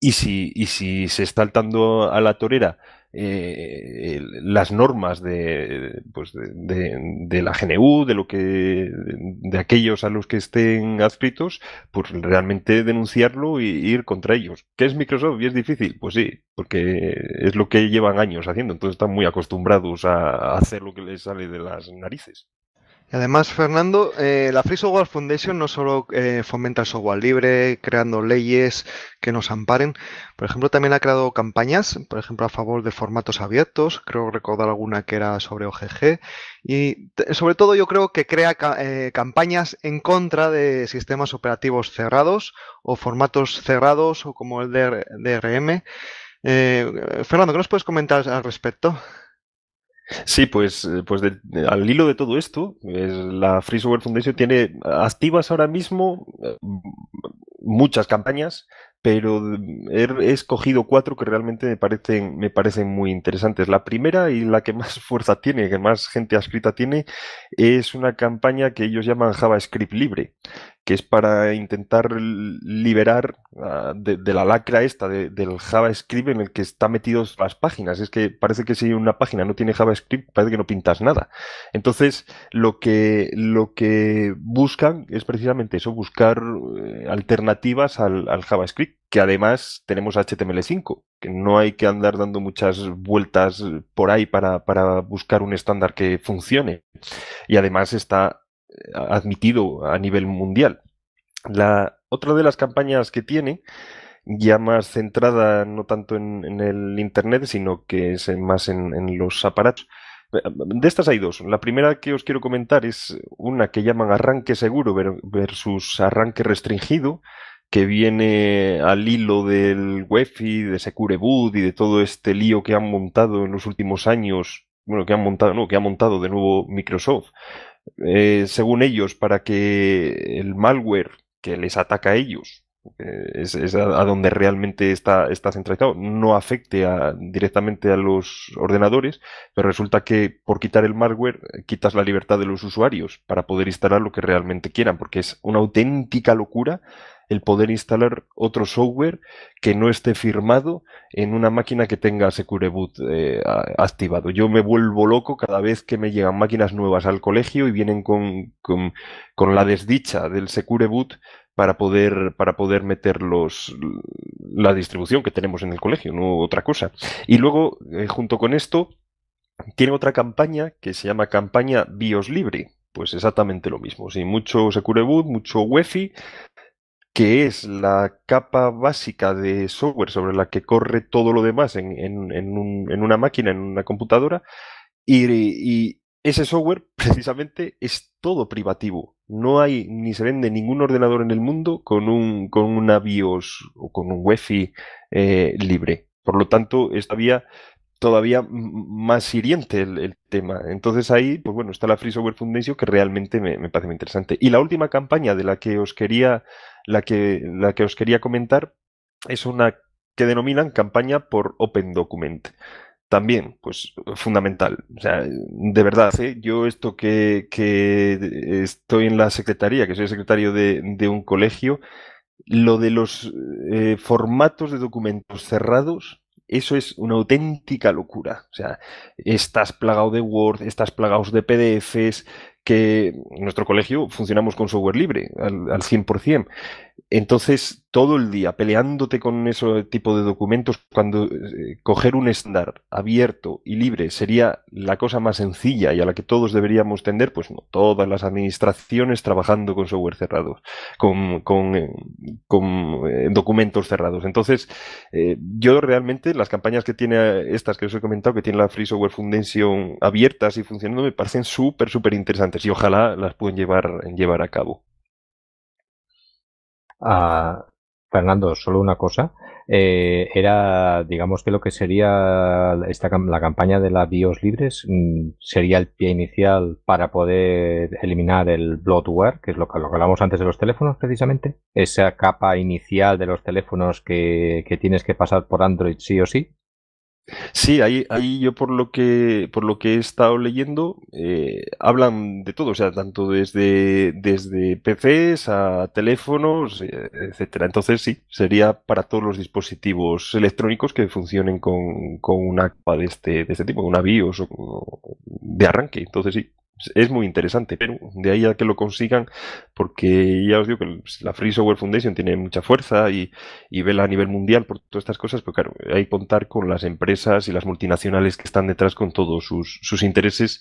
y si, y si se está saltando a la torera eh, las normas de, pues de, la GNU, de lo que de aquellos a los que estén adscritos, pues realmente denunciarlo y, ir contra ellos. ¿Qué es Microsoft? Y es difícil, pues sí, porque es lo que llevan años haciendo, entonces están muy acostumbrados a hacer lo que les sale de las narices además, Fernando, eh, la Free Software Foundation no solo eh, fomenta el software libre, creando leyes que nos amparen, por ejemplo, también ha creado campañas, por ejemplo, a favor de formatos abiertos, creo recordar alguna que era sobre OGG, y sobre todo yo creo que crea eh, campañas en contra de sistemas operativos cerrados o formatos cerrados o como el de DRM. Fernando, ¿qué nos puedes comentar al respecto? Sí, pues, eh, pues al hilo de todo esto, la Free Software Foundation tiene activas ahora mismo eh, muchas campañas, pero he escogido cuatro que realmente me parecen, me parecen muy interesantes. La primera y la que más fuerza tiene, que más gente adscrita tiene, es una campaña que ellos llaman JavaScript Libre, que es para intentar liberar ah, de, la lacra esta, del JavaScript en el que están metidos las páginas. Es que parece que si una página no tiene JavaScript, parece que no pintas nada. Entonces, lo que, lo que buscan es precisamente eso, buscar eh, alternativas al, JavaScript, que además tenemos HTML5, que no hay que andar dando muchas vueltas por ahí para, para buscar un estándar que funcione. Y además está admitido a nivel mundial. La otra de las campañas que tiene, ya más centrada no tanto en, el Internet, sino que es más en, los aparatos. Eh, de estas hay dos. La primera que os quiero comentar es una que llaman arranque seguro versus arranque restringido, que viene al hilo del Wi-Fi, de Boot... y de todo este lío que han montado en los últimos años, bueno, que han montado, no, que ha montado de nuevo Microsoft eh, según ellos, para que el malware que les ataca a ellos, eh, es, a, donde realmente está, está centralizado, no afecte directamente a los ordenadores, pero resulta que por quitar el malware eh, quitas la libertad de los usuarios para poder instalar lo que realmente quieran, porque es una auténtica locura el poder instalar otro software que no esté firmado en una máquina que tenga Secure Boot eh, activado. Yo me vuelvo loco cada vez que me llegan máquinas nuevas al colegio y vienen con, la desdicha del Secure Boot para poder, para poder meter la distribución que tenemos en el colegio, no otra cosa. Y luego, eh, junto con esto, tiene otra campaña que se llama campaña BIOS Libre. Pues exactamente lo mismo, mucho Secure Boot, mucho UEFI, que es la capa básica de software sobre la que corre todo lo demás en, en, una máquina, en una computadora, y, ese software precisamente es todo privativo. No hay ni se vende ningún ordenador en el mundo con, un, con una BIOS o con un Wi-Fi eh, libre. Por lo tanto, es todavía más hiriente el, tema. Entonces ahí, pues bueno, está la Free Software Foundation que realmente me, me, parece muy interesante. Y la última campaña de la que os quería la que, la que os quería comentar es una que denominan campaña por Open Document. También, pues fundamental. O sea, de verdad, ¿eh? yo esto que, estoy en la secretaría, que soy secretario de, un colegio, lo de los eh, formatos de documentos cerrados, eso es una auténtica locura. O sea, estás plagado de Word, estás plagado de PDFs, que en nuestro colegio funcionamos con software libre al, 100%. Entonces, todo el día peleándote con ese tipo de documentos, cuando eh, coger un estándar abierto y libre sería la cosa más sencilla y a la que todos deberíamos tender, pues no, todas las administraciones trabajando con software cerrado, con, con, eh, eh, documentos cerrados. Entonces, yo realmente las campañas que tiene estas que os he comentado, que tiene la Free Software Foundation abiertas y funcionando, me parecen súper, súper interesantes y ojalá las puedan llevar, llevar a cabo. Ah, Fernando, solo una cosa. Eh, era, digamos que lo que sería esta, la campaña de la BIOS libres mm, sería el pie inicial para poder eliminar el bloatware, que es lo que, lo hablamos antes de los teléfonos precisamente. Esa capa inicial de los teléfonos que tienes que pasar por Android sí o sí Sí, ahí, ahí yo por lo que por lo que he estado leyendo eh, hablan de todo, o sea, tanto desde, desde PCs a teléfonos, eh, etcétera. Entonces sí, sería para todos los dispositivos electrónicos que funcionen con, un una de este, de este tipo, una BIOS o, de arranque. Entonces sí, pues, es muy interesante, pero de ahí a que lo consigan, porque ya os digo que pues, la Free Software Foundation tiene mucha fuerza y, vela a nivel mundial por todas estas cosas, pero claro, hay que contar con las empresas y las multinacionales que están detrás con todos sus, sus intereses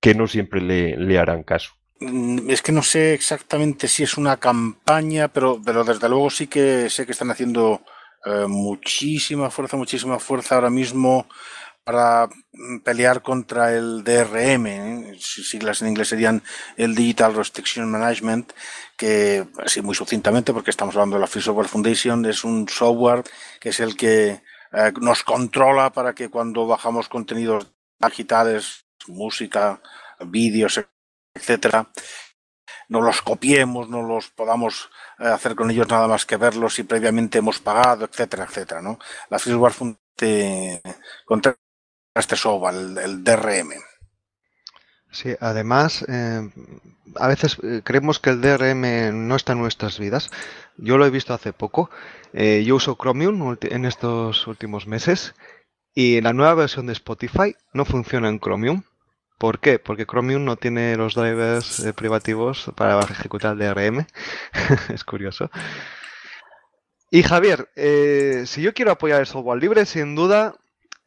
que no siempre le, harán caso mm, es que no sé exactamente si es una campaña, pero, desde luego sí que sé que están haciendo eh, muchísima fuerza, muchísima fuerza ahora mismo para mm, pelear contra el DRM, ¿eh? siglas en inglés serían el Digital Restriction Management, que así muy sucintamente, porque estamos hablando de la Free Software Foundation, es un software que es el que eh, nos controla para que cuando bajamos contenidos digitales, música, vídeos, etcétera, no los copiemos, no los podamos eh, hacer con ellos nada más que verlos si previamente hemos pagado, etcétera, etcétera, ¿no? La Free Software Foundation este software, el, DRM. Sí, además, eh, a veces eh, creemos que el DRM no está en nuestras vidas. Yo lo he visto hace poco. Eh, yo uso Chromium en estos últimos meses y la nueva versión de Spotify no funciona en Chromium. ¿Por qué? Porque Chromium no tiene los drivers privativos para ejecutar DRM. es curioso. Y Javier, si yo quiero apoyar el software libre, sin duda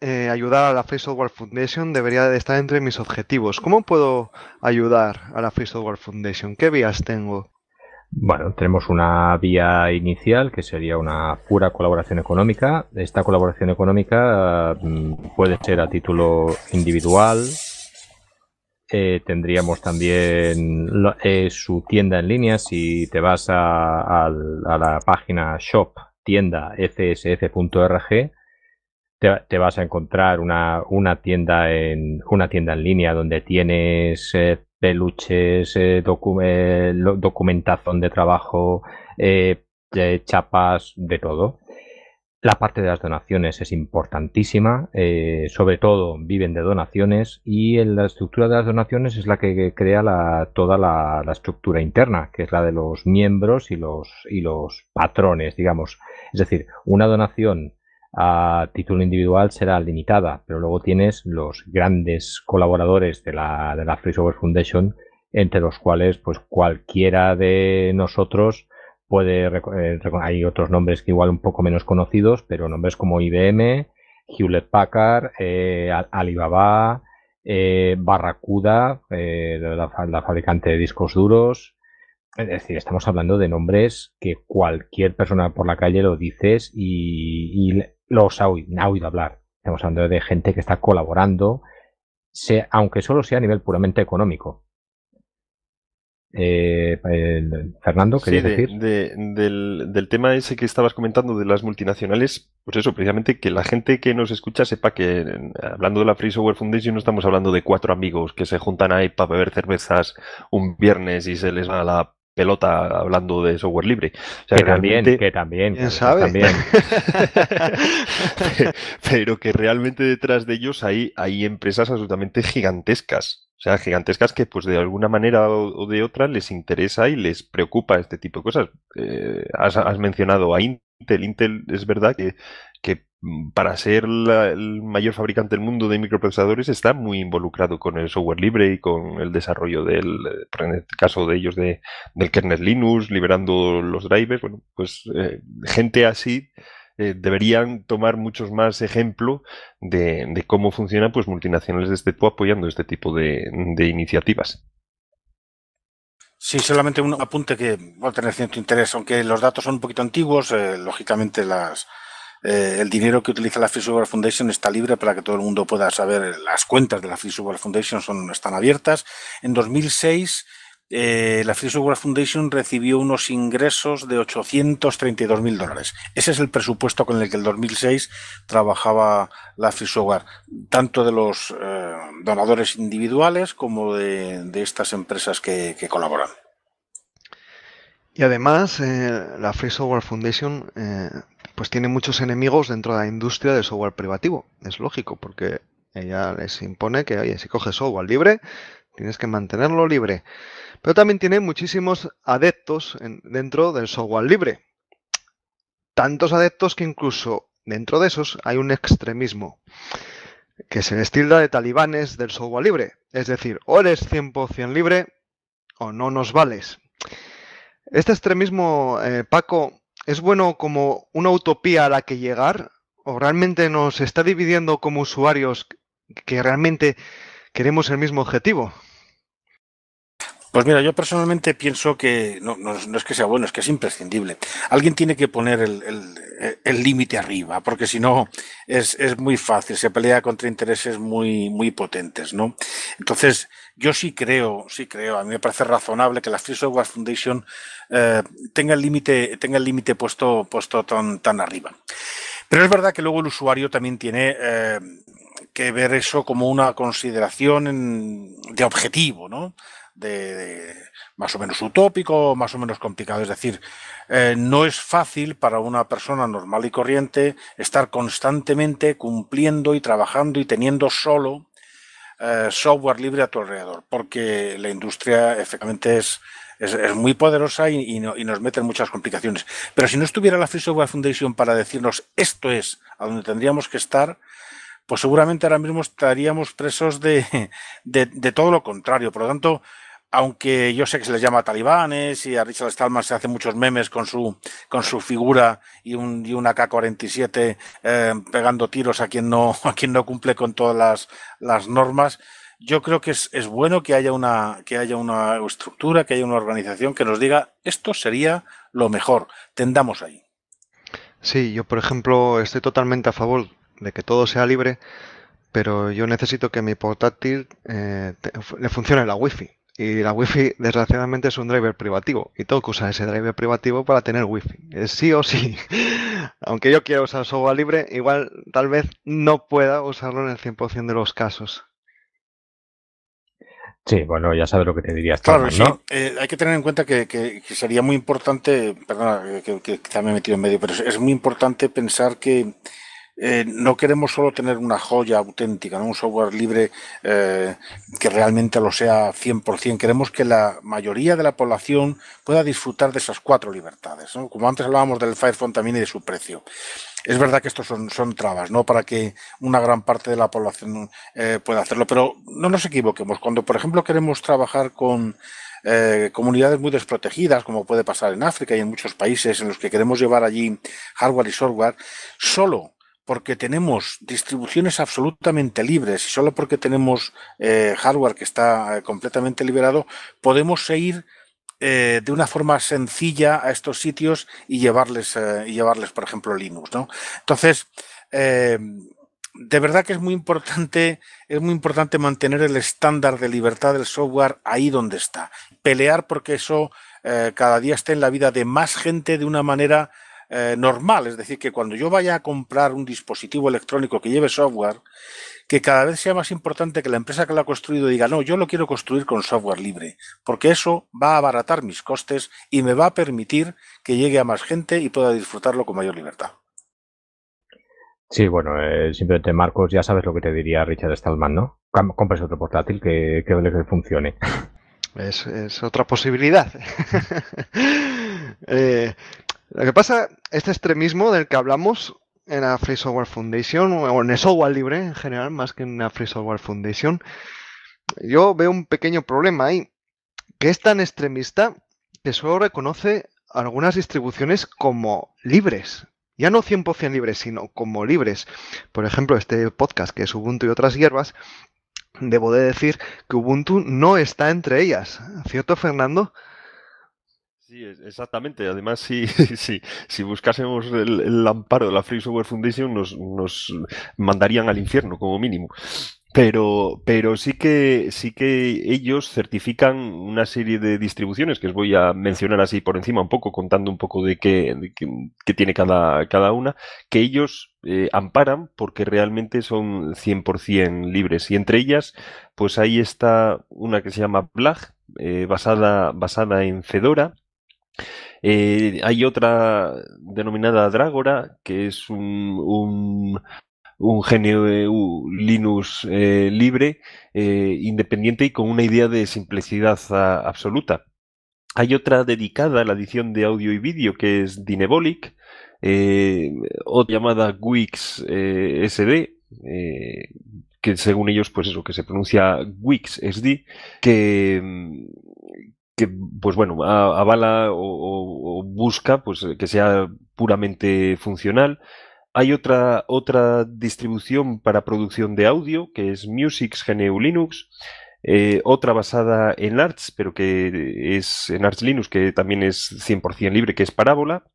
eh, ayudar a la Free Software Foundation debería de estar entre mis objetivos. ¿Cómo puedo ayudar a la Free Software Foundation? ¿Qué vías tengo? Bueno, tenemos una vía inicial que sería una pura colaboración económica. Esta colaboración económica mm, puede ser a título individual. Eh, tendríamos también eh, su tienda en línea. Si te vas a, la página shop tienda te, vas a encontrar una, una, tienda en, una tienda en línea donde tienes eh, peluches, eh, documentación de trabajo, eh, chapas, de todo. La parte de las donaciones es importantísima, sobre todo viven de donaciones y en la estructura de las donaciones es la que crea la, toda la, la estructura interna, que es la de los miembros y los, y los patrones, digamos. Es decir, una donación a título individual será limitada, pero luego tienes los grandes colaboradores de la, de la Free Software Foundation, entre los cuales pues cualquiera de nosotros puede eh, hay otros nombres que igual un poco menos conocidos, pero nombres como IBM, Hewlett Packard, eh, Alibaba, eh, Barracuda, la, fabricante de discos duros, es decir, estamos hablando de nombres que cualquier persona por la calle lo dices y los ha oído, ha oído hablar. Estamos hablando de gente que está colaborando, sea, aunque solo sea a nivel puramente económico. Eh, eh, Fernando, ¿querías decir? del, tema ese que estabas comentando de las multinacionales, pues eso, precisamente que la gente que nos escucha sepa que hablando de la Free Software Foundation no estamos hablando de cuatro amigos que se juntan ahí para beber cervezas un viernes y se les va la pelota hablando de software libre. que, también, que también, Pero que realmente detrás de ellos hay, hay empresas absolutamente gigantescas. O sea, gigantescas que pues de alguna manera o, de otra les interesa y les preocupa este tipo de cosas. Eh, has, has mencionado a Intel. Intel es verdad que Mm, para ser el mayor fabricante del mundo de microprocesadores, está muy involucrado con el software libre y con el desarrollo del, eh, en el este caso de ellos, del kernel Linux, liberando los drivers. Bueno, pues eh, gente así eh, deberían tomar muchos más ejemplo de, cómo funcionan pues, multinacionales de este tipo apoyando este tipo de, iniciativas. Sí, solamente un apunte que va a tener cierto interés, aunque los datos son un poquito antiguos, lógicamente las, eh, el dinero que utiliza la Free Software Foundation está libre para que todo el mundo pueda saber. Eh, las cuentas de la Free Software Foundation son, están abiertas. En 2006, eh, la Free Software Foundation recibió unos ingresos de 832 mil dólares. Ese es el presupuesto con el que en 2006 trabajaba la Free Software, tanto de los donadores individuales como de, estas empresas que, colaboran. Y además, la Free Software Foundation pues tiene muchos enemigos dentro de la industria del software privativo. Es lógico, porque ella les impone que, oye, si coges software libre, tienes que mantenerlo libre. Pero también tiene muchísimos adeptos dentro del software libre. Tantos adeptos que incluso dentro de esos hay un extremismo que se les tilda de talibanes del software libre. Es decir, o eres 100% libre o no nos vales. Este extremismo, eh, Paco, ¿Es bueno como una utopía a la que llegar? ¿O realmente nos está dividiendo como usuarios que realmente queremos el mismo objetivo? Pues mira, yo personalmente pienso que no, es que sea bueno, es que es imprescindible. Alguien tiene que poner el límite arriba, porque si no es, muy fácil, se pelea contra intereses muy, potentes, ¿no? Entonces, yo sí creo, sí creo, a mí me parece razonable que la Free Software Foundation eh, tenga el límite, puesto, tan, arriba. Pero es verdad que luego el usuario también tiene eh, que ver eso como una consideración de objetivo, ¿no? de, más o menos utópico, más o menos complicado. Es decir, eh, no es fácil para una persona normal y corriente estar constantemente cumpliendo y trabajando y teniendo solo eh, software libre a tu alrededor, porque la industria efectivamente es, es, muy poderosa y, nos mete en muchas complicaciones. Pero si no estuviera la Free Software Foundation para decirnos esto es a donde tendríamos que estar, pues seguramente ahora mismo estaríamos presos de todo lo contrario. Por lo tanto, aunque yo sé que se les llama talibanes y a Richard Stallman se hace muchos memes con su, con su figura y, un, y una K-47 eh, pegando tiros a quien, no, a quien no cumple con todas las, las normas, yo creo que es, es, bueno que haya, una, que haya una estructura, que haya una organización que nos diga esto sería lo mejor, tendamos ahí. Sí, yo por ejemplo estoy totalmente a favor de que todo sea libre, pero yo necesito que mi portátil eh, le funcione la wifi y la Wi-Fi, desgraciadamente, es un driver privativo. Y tengo que usar ese driver privativo para tener Wi-Fi. Es sí o sí. Aunque yo quiera usar software libre, igual tal vez no pueda usarlo en el 100% de los casos. Sí, bueno, ya sabes lo que te diría. Claro, sí. Eh, hay que tener en cuenta que, sería muy importante, perdona, que, que, también me metido en medio, pero es muy importante pensar que, eh, no queremos solo tener una joya auténtica, un software libre eh, que realmente lo sea 100%. Queremos que la mayoría de la población pueda disfrutar de esas cuatro libertades. Como antes hablábamos del Firefox también y de su precio. Es verdad que estos son, trabas, ¿no? Para que una gran parte de la población eh, pueda hacerlo. Pero no nos equivoquemos. Cuando, por ejemplo, queremos trabajar con comunidades muy desprotegidas, como puede pasar en África y en muchos países en los que queremos llevar allí hardware y software, solo porque tenemos distribuciones absolutamente libres y solo porque tenemos eh, hardware que está eh, completamente liberado, podemos seguir eh, de una forma sencilla a estos sitios y llevarles, llevarles por ejemplo, Linux. ¿no? Entonces, de verdad que es muy importante, es muy importante mantener el estándar de libertad del software ahí donde está. Pelear porque eso cada día esté en la vida de más gente de una manera eh, normal, es decir, que cuando yo vaya a comprar un dispositivo electrónico que lleve software, que cada vez sea más importante que la empresa que lo ha construido diga, no, yo lo quiero construir con software libre, porque eso va a abaratar mis costes y me va a permitir que llegue a más gente y pueda disfrutarlo con mayor libertad. Sí, bueno, eh, simplemente Marcos, ya sabes lo que te diría Richard Stallman, ¿no? Compres otro portátil que, que, que funcione. Es, otra posibilidad. Eh, lo que pasa, este extremismo del que hablamos en la Free Software Foundation, o en el software libre en general, más que en la Free Software Foundation, yo veo un pequeño problema ahí, que es tan extremista que solo reconoce algunas distribuciones como libres. Ya no 100% libres, sino como libres. Por ejemplo, este podcast que es Ubuntu y otras hierbas, debo de decir que Ubuntu no está entre ellas. ¿Cierto, Fernando? Sí, exactamente. Además, si, si, si buscásemos el, amparo de la Free Software Foundation, nos, nos mandarían al infierno, como mínimo. Pero, pero sí que sí que ellos certifican una serie de distribuciones que os voy a mencionar así por encima un poco, contando un poco de qué, de qué, tiene cada, cada una, que ellos eh, amparan porque realmente son 100% libres. Y entre ellas, pues ahí está una que se llama Blag, eh, basada, basada en Fedora, eh, hay otra denominada Drágora, que es un, genio de Linux eh, libre, eh, independiente y con una idea de simplicidad ah, absoluta. Hay otra dedicada a la edición de audio y vídeo, que es Dinebolic, otra llamada Wix SD, que según ellos, pues eso, que se pronuncia Wix SD, que mm, que pues bueno, avala o, busca pues, eh, que sea puramente funcional. Hay otra, otra distribución para producción de audio, que es Music GNU Linux, eh, otra basada en Arts pero que es en Arts Linux, que también es 100% libre, que es Parábola.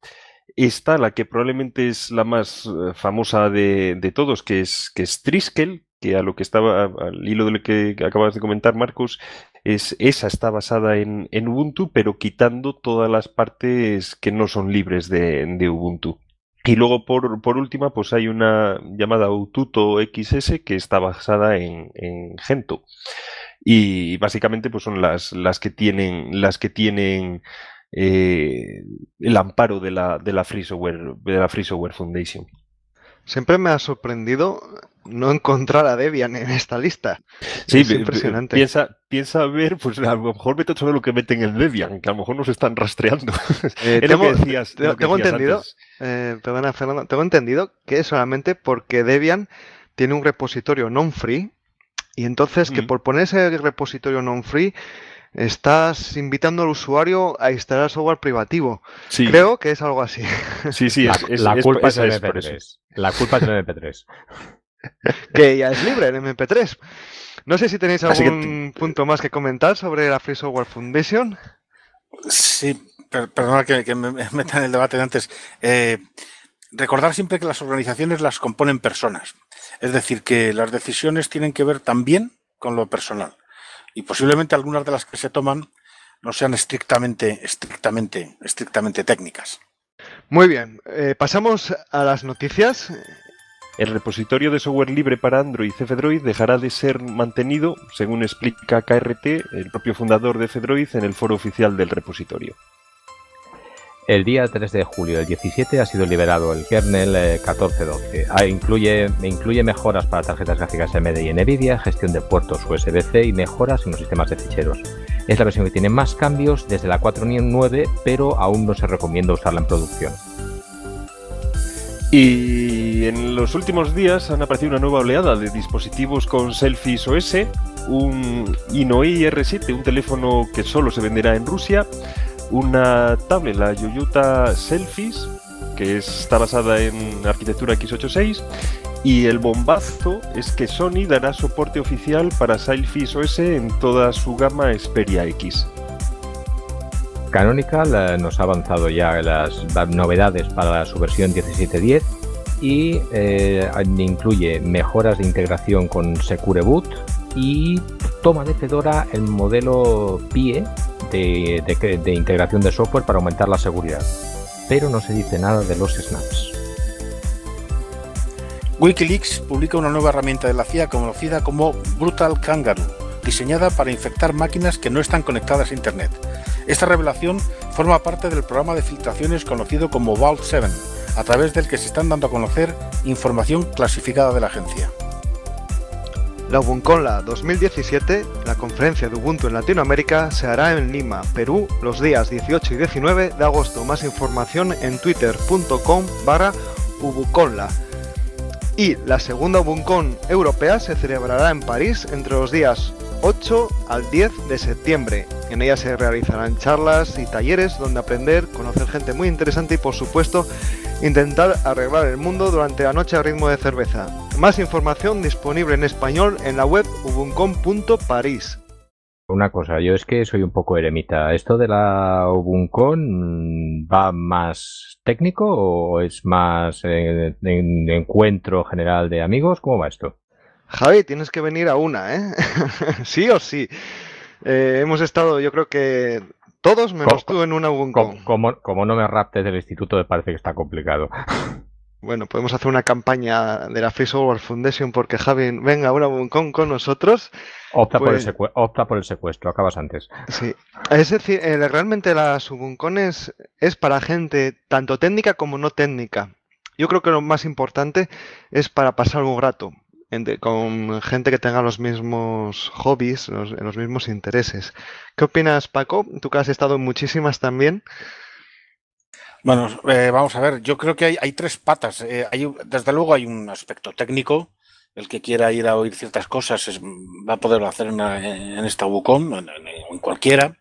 Está la que probablemente es la más eh, famosa de, de todos, que es, que es Triskel, que a lo que estaba, al hilo de lo que acabas de comentar, Marcos, es, esa está basada en, Ubuntu, pero quitando todas las partes que no son libres de, Ubuntu. Y luego, por, por, última, pues hay una llamada Ututo XS que está basada en, en Gento. Y básicamente, pues son las, las que tienen, las que tienen eh, el amparo de la, Free Software, de la Free Software Foundation. Siempre me ha sorprendido no encontrar a Debian en esta lista. Sí, es impresionante. Piensa, piensa a ver, pues a lo mejor vete a lo que meten en Debian, que a lo mejor nos están rastreando. Eh, tengo, decías, tengo entendido, eh, perdona Fernando, tengo entendido que es solamente porque Debian tiene un repositorio non-free y entonces que mm. por poner ese repositorio non-free estás invitando al usuario a instalar software privativo. Creo que es algo así. Sí, sí, la, es, es, culpa MP3. la, culpa es, de 3 MP3. que ya es libre en MP3. No sé si tenéis algún punto más que comentar sobre la Free Software Foundation. Sí, que, me meta en el debate de antes. Eh, recordar siempre que las organizaciones las componen personas. Es decir, que las decisiones tienen que ver también con lo personal. Y posiblemente algunas de las que se toman no sean estrictamente, estrictamente, estrictamente técnicas. Muy bien, eh, pasamos a las noticias el repositorio de software libre para Android y dejará de ser mantenido, según explica KRT, el propio fundador de FEDROID, en el foro oficial del repositorio. El día 3 de julio del 17 ha sido liberado el kernel 1412. Eh, ah, incluye, incluye mejoras para tarjetas gráficas AMD y NVIDIA, gestión de puertos USB-C y mejoras en los sistemas de ficheros. Es la versión que tiene más cambios desde la 4.9, pero aún no se recomienda usarla en producción. Y en los últimos días han aparecido una nueva oleada de dispositivos con selfies OS, un Inoi R7, un teléfono que solo se venderá en Rusia, una tablet, la Yoyuta Selfies, que está basada en arquitectura x86, y el bombazo es que Sony dará soporte oficial para Selfies OS en toda su gama Xperia X. Canonical nos ha avanzado ya las, las novedades para su versión 17.10 y eh, incluye mejoras de integración con Secure Boot y toma de Fedora el modelo PIE de, integración de software para aumentar la seguridad. Pero no se dice nada de los snaps. Wikileaks publica una nueva herramienta de la CIA conocida como Brutal Kangaroo, diseñada para infectar máquinas que no están conectadas a Internet. Esta revelación forma parte del programa de filtraciones conocido como Vault 7, a través del que se están dando a conocer información clasificada de la agencia. La UbunConla 2017, la conferencia de Ubuntu en Latinoamérica, se hará en Lima, Perú, los días 18 y 19 de agosto. Más información en twitter.com barra Y la segunda UbunCon europea se celebrará en París entre los días 8 al 10 de septiembre. En ella se realizarán charlas y talleres donde aprender, conocer gente muy interesante y por supuesto intentar arreglar el mundo durante la noche a ritmo de cerveza. Más información disponible en español en la web ubuncon.parís Una cosa, yo es que soy un poco eremita. ¿Esto de la Ubuncon va más técnico o es más eh, encuentro general de amigos? ¿Cómo va esto? Javi, tienes que venir a una, ¿eh? sí o sí. Eh, hemos estado, yo creo que todos menos tú en una Como, no me raptes del instituto, me parece que está complicado. Bueno, podemos hacer una campaña de la Free Software Foundation porque Javi venga a una con nosotros. Pues opta, por el secuestro, acabas antes. Sí, es decir, eh, realmente las Ubuncones es para gente tanto técnica como no técnica. Yo creo que lo más importante es para pasar un rato, con gente que tenga los mismos hobbies, los, mismos intereses. ¿Qué opinas, Paco? Tú que has estado en muchísimas también. Bueno, eh, vamos a ver, yo creo que hay, tres patas. Eh, desde luego hay un aspecto técnico. El que quiera ir a oír ciertas cosas va a poderlo hacer en, esta WUCOM, o en, cualquiera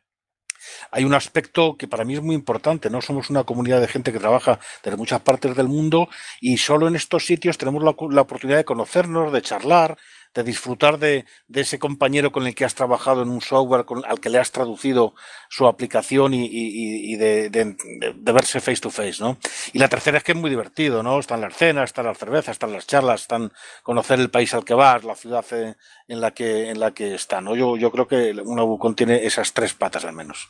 hay un aspecto que para mí es muy importante, ¿no? Somos una comunidad de gente que trabaja desde muchas partes del mundo y solo en estos sitios tenemos la, oportunidad de conocernos, de charlar, de disfrutar de, ese compañero con el que has trabajado en un software, con, al que le has traducido su aplicación y, de, verse face to face, Y la tercera es que es muy divertido, ¿no? Están las cenas, están las cervezas, están las charlas, están conocer el país al que vas, la ciudad en la que, en ¿no? Yo, creo que una Abucón tiene esas tres patas al menos.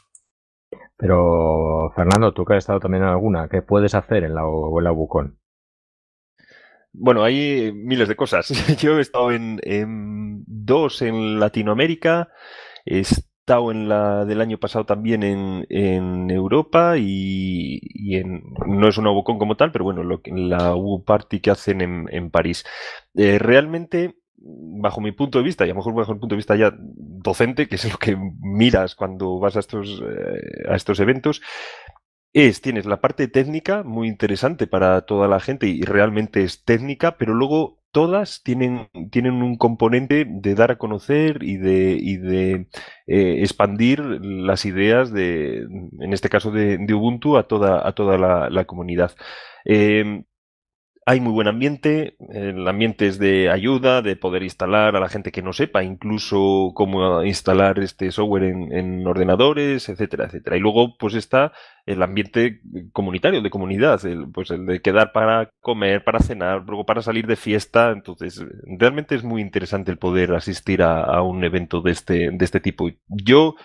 Pero, Fernando, tú que has estado también en alguna, ¿qué puedes hacer en la, en Bueno, hay miles de cosas. Yo he estado en, dos en Latinoamérica, he estado en la del año pasado también en, Europa y, en, no es una WUCON como tal, pero bueno, lo, la U Party que hacen en, París. Eh, realmente bajo mi punto de vista, y a lo mejor bajo el punto de vista ya docente, que es lo que miras cuando vas a estos, eh, a estos eventos, es, tienes la parte técnica muy interesante para toda la gente y realmente es técnica, pero luego todas tienen, tienen un componente de dar a conocer y de, de eh, expandir las ideas de, en este caso de, Ubuntu, a toda, a toda la, comunidad. Eh, hay muy buen ambiente, el ambiente es de ayuda, de poder instalar a la gente que no sepa, incluso cómo instalar este software en, ordenadores, etcétera, etcétera. Y luego, pues está el ambiente comunitario, de comunidad, el, pues el de quedar para comer, para cenar, luego para salir de fiesta. Entonces, realmente es muy interesante el poder asistir a, un evento de este, de este tipo. Yo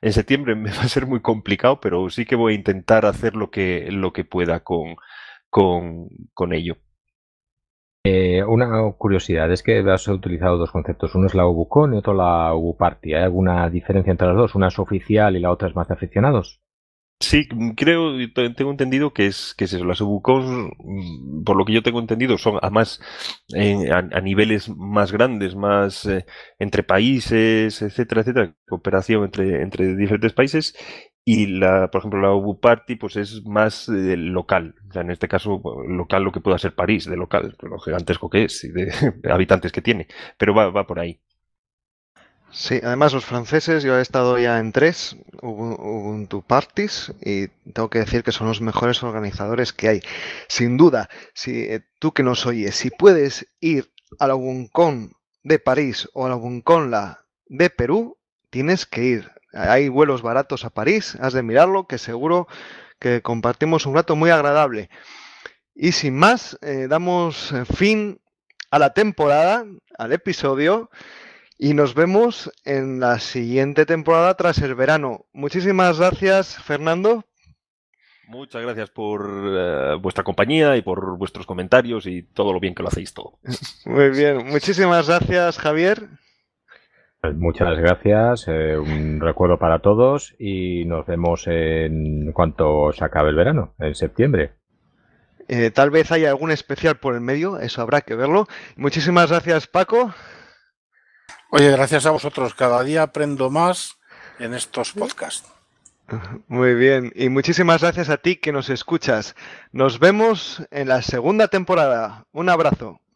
en septiembre me va a ser muy complicado, pero sí que voy a intentar hacer lo que, lo que pueda con, con, con ello. Eh, una curiosidad es que has utilizado dos conceptos. Uno es la UbuCon y otro la UbuParty. ¿Hay alguna diferencia entre las dos? ¿Una es oficial y la otra es más de aficionados? Sí, creo, tengo entendido que es, que eso. Las UbuCon, mm, por lo que yo tengo entendido, son además a, niveles más grandes, más eh, entre países, etcétera, etcétera, cooperación entre diferentes países. Y, la, por ejemplo, la Ubu Party pues es más eh, local. O sea, en este caso, local lo que pueda ser París, de local, lo gigantesco que es y de, habitantes que tiene. Pero va, por ahí. Sí, además los franceses, yo he estado ya en tres Ubuntu Parties y tengo que decir que son los mejores organizadores que hay. Sin duda, si eh, tú que nos oyes, si puedes ir a la Ubuncon de París o a la Ubunconla de Perú, tienes que ir. Hay vuelos baratos a París, has de mirarlo, que seguro que compartimos un rato muy agradable. Y sin más, eh, damos eh, fin a la temporada, al episodio, y nos vemos en la siguiente temporada tras el verano. Muchísimas gracias, Fernando. Muchas gracias por eh, vuestra compañía y por vuestros comentarios y todo lo bien que lo hacéis todo. Muy bien, muchísimas gracias, Javier. Pues muchas gracias, eh, un recuerdo para todos y nos vemos en cuanto se acabe el verano, en septiembre. Eh, tal vez haya algún especial por el medio, eso habrá que verlo. Muchísimas gracias Paco. Oye, gracias a vosotros, cada día aprendo más en estos podcasts. Muy bien, y muchísimas gracias a ti que nos escuchas. Nos vemos en la segunda temporada. Un abrazo.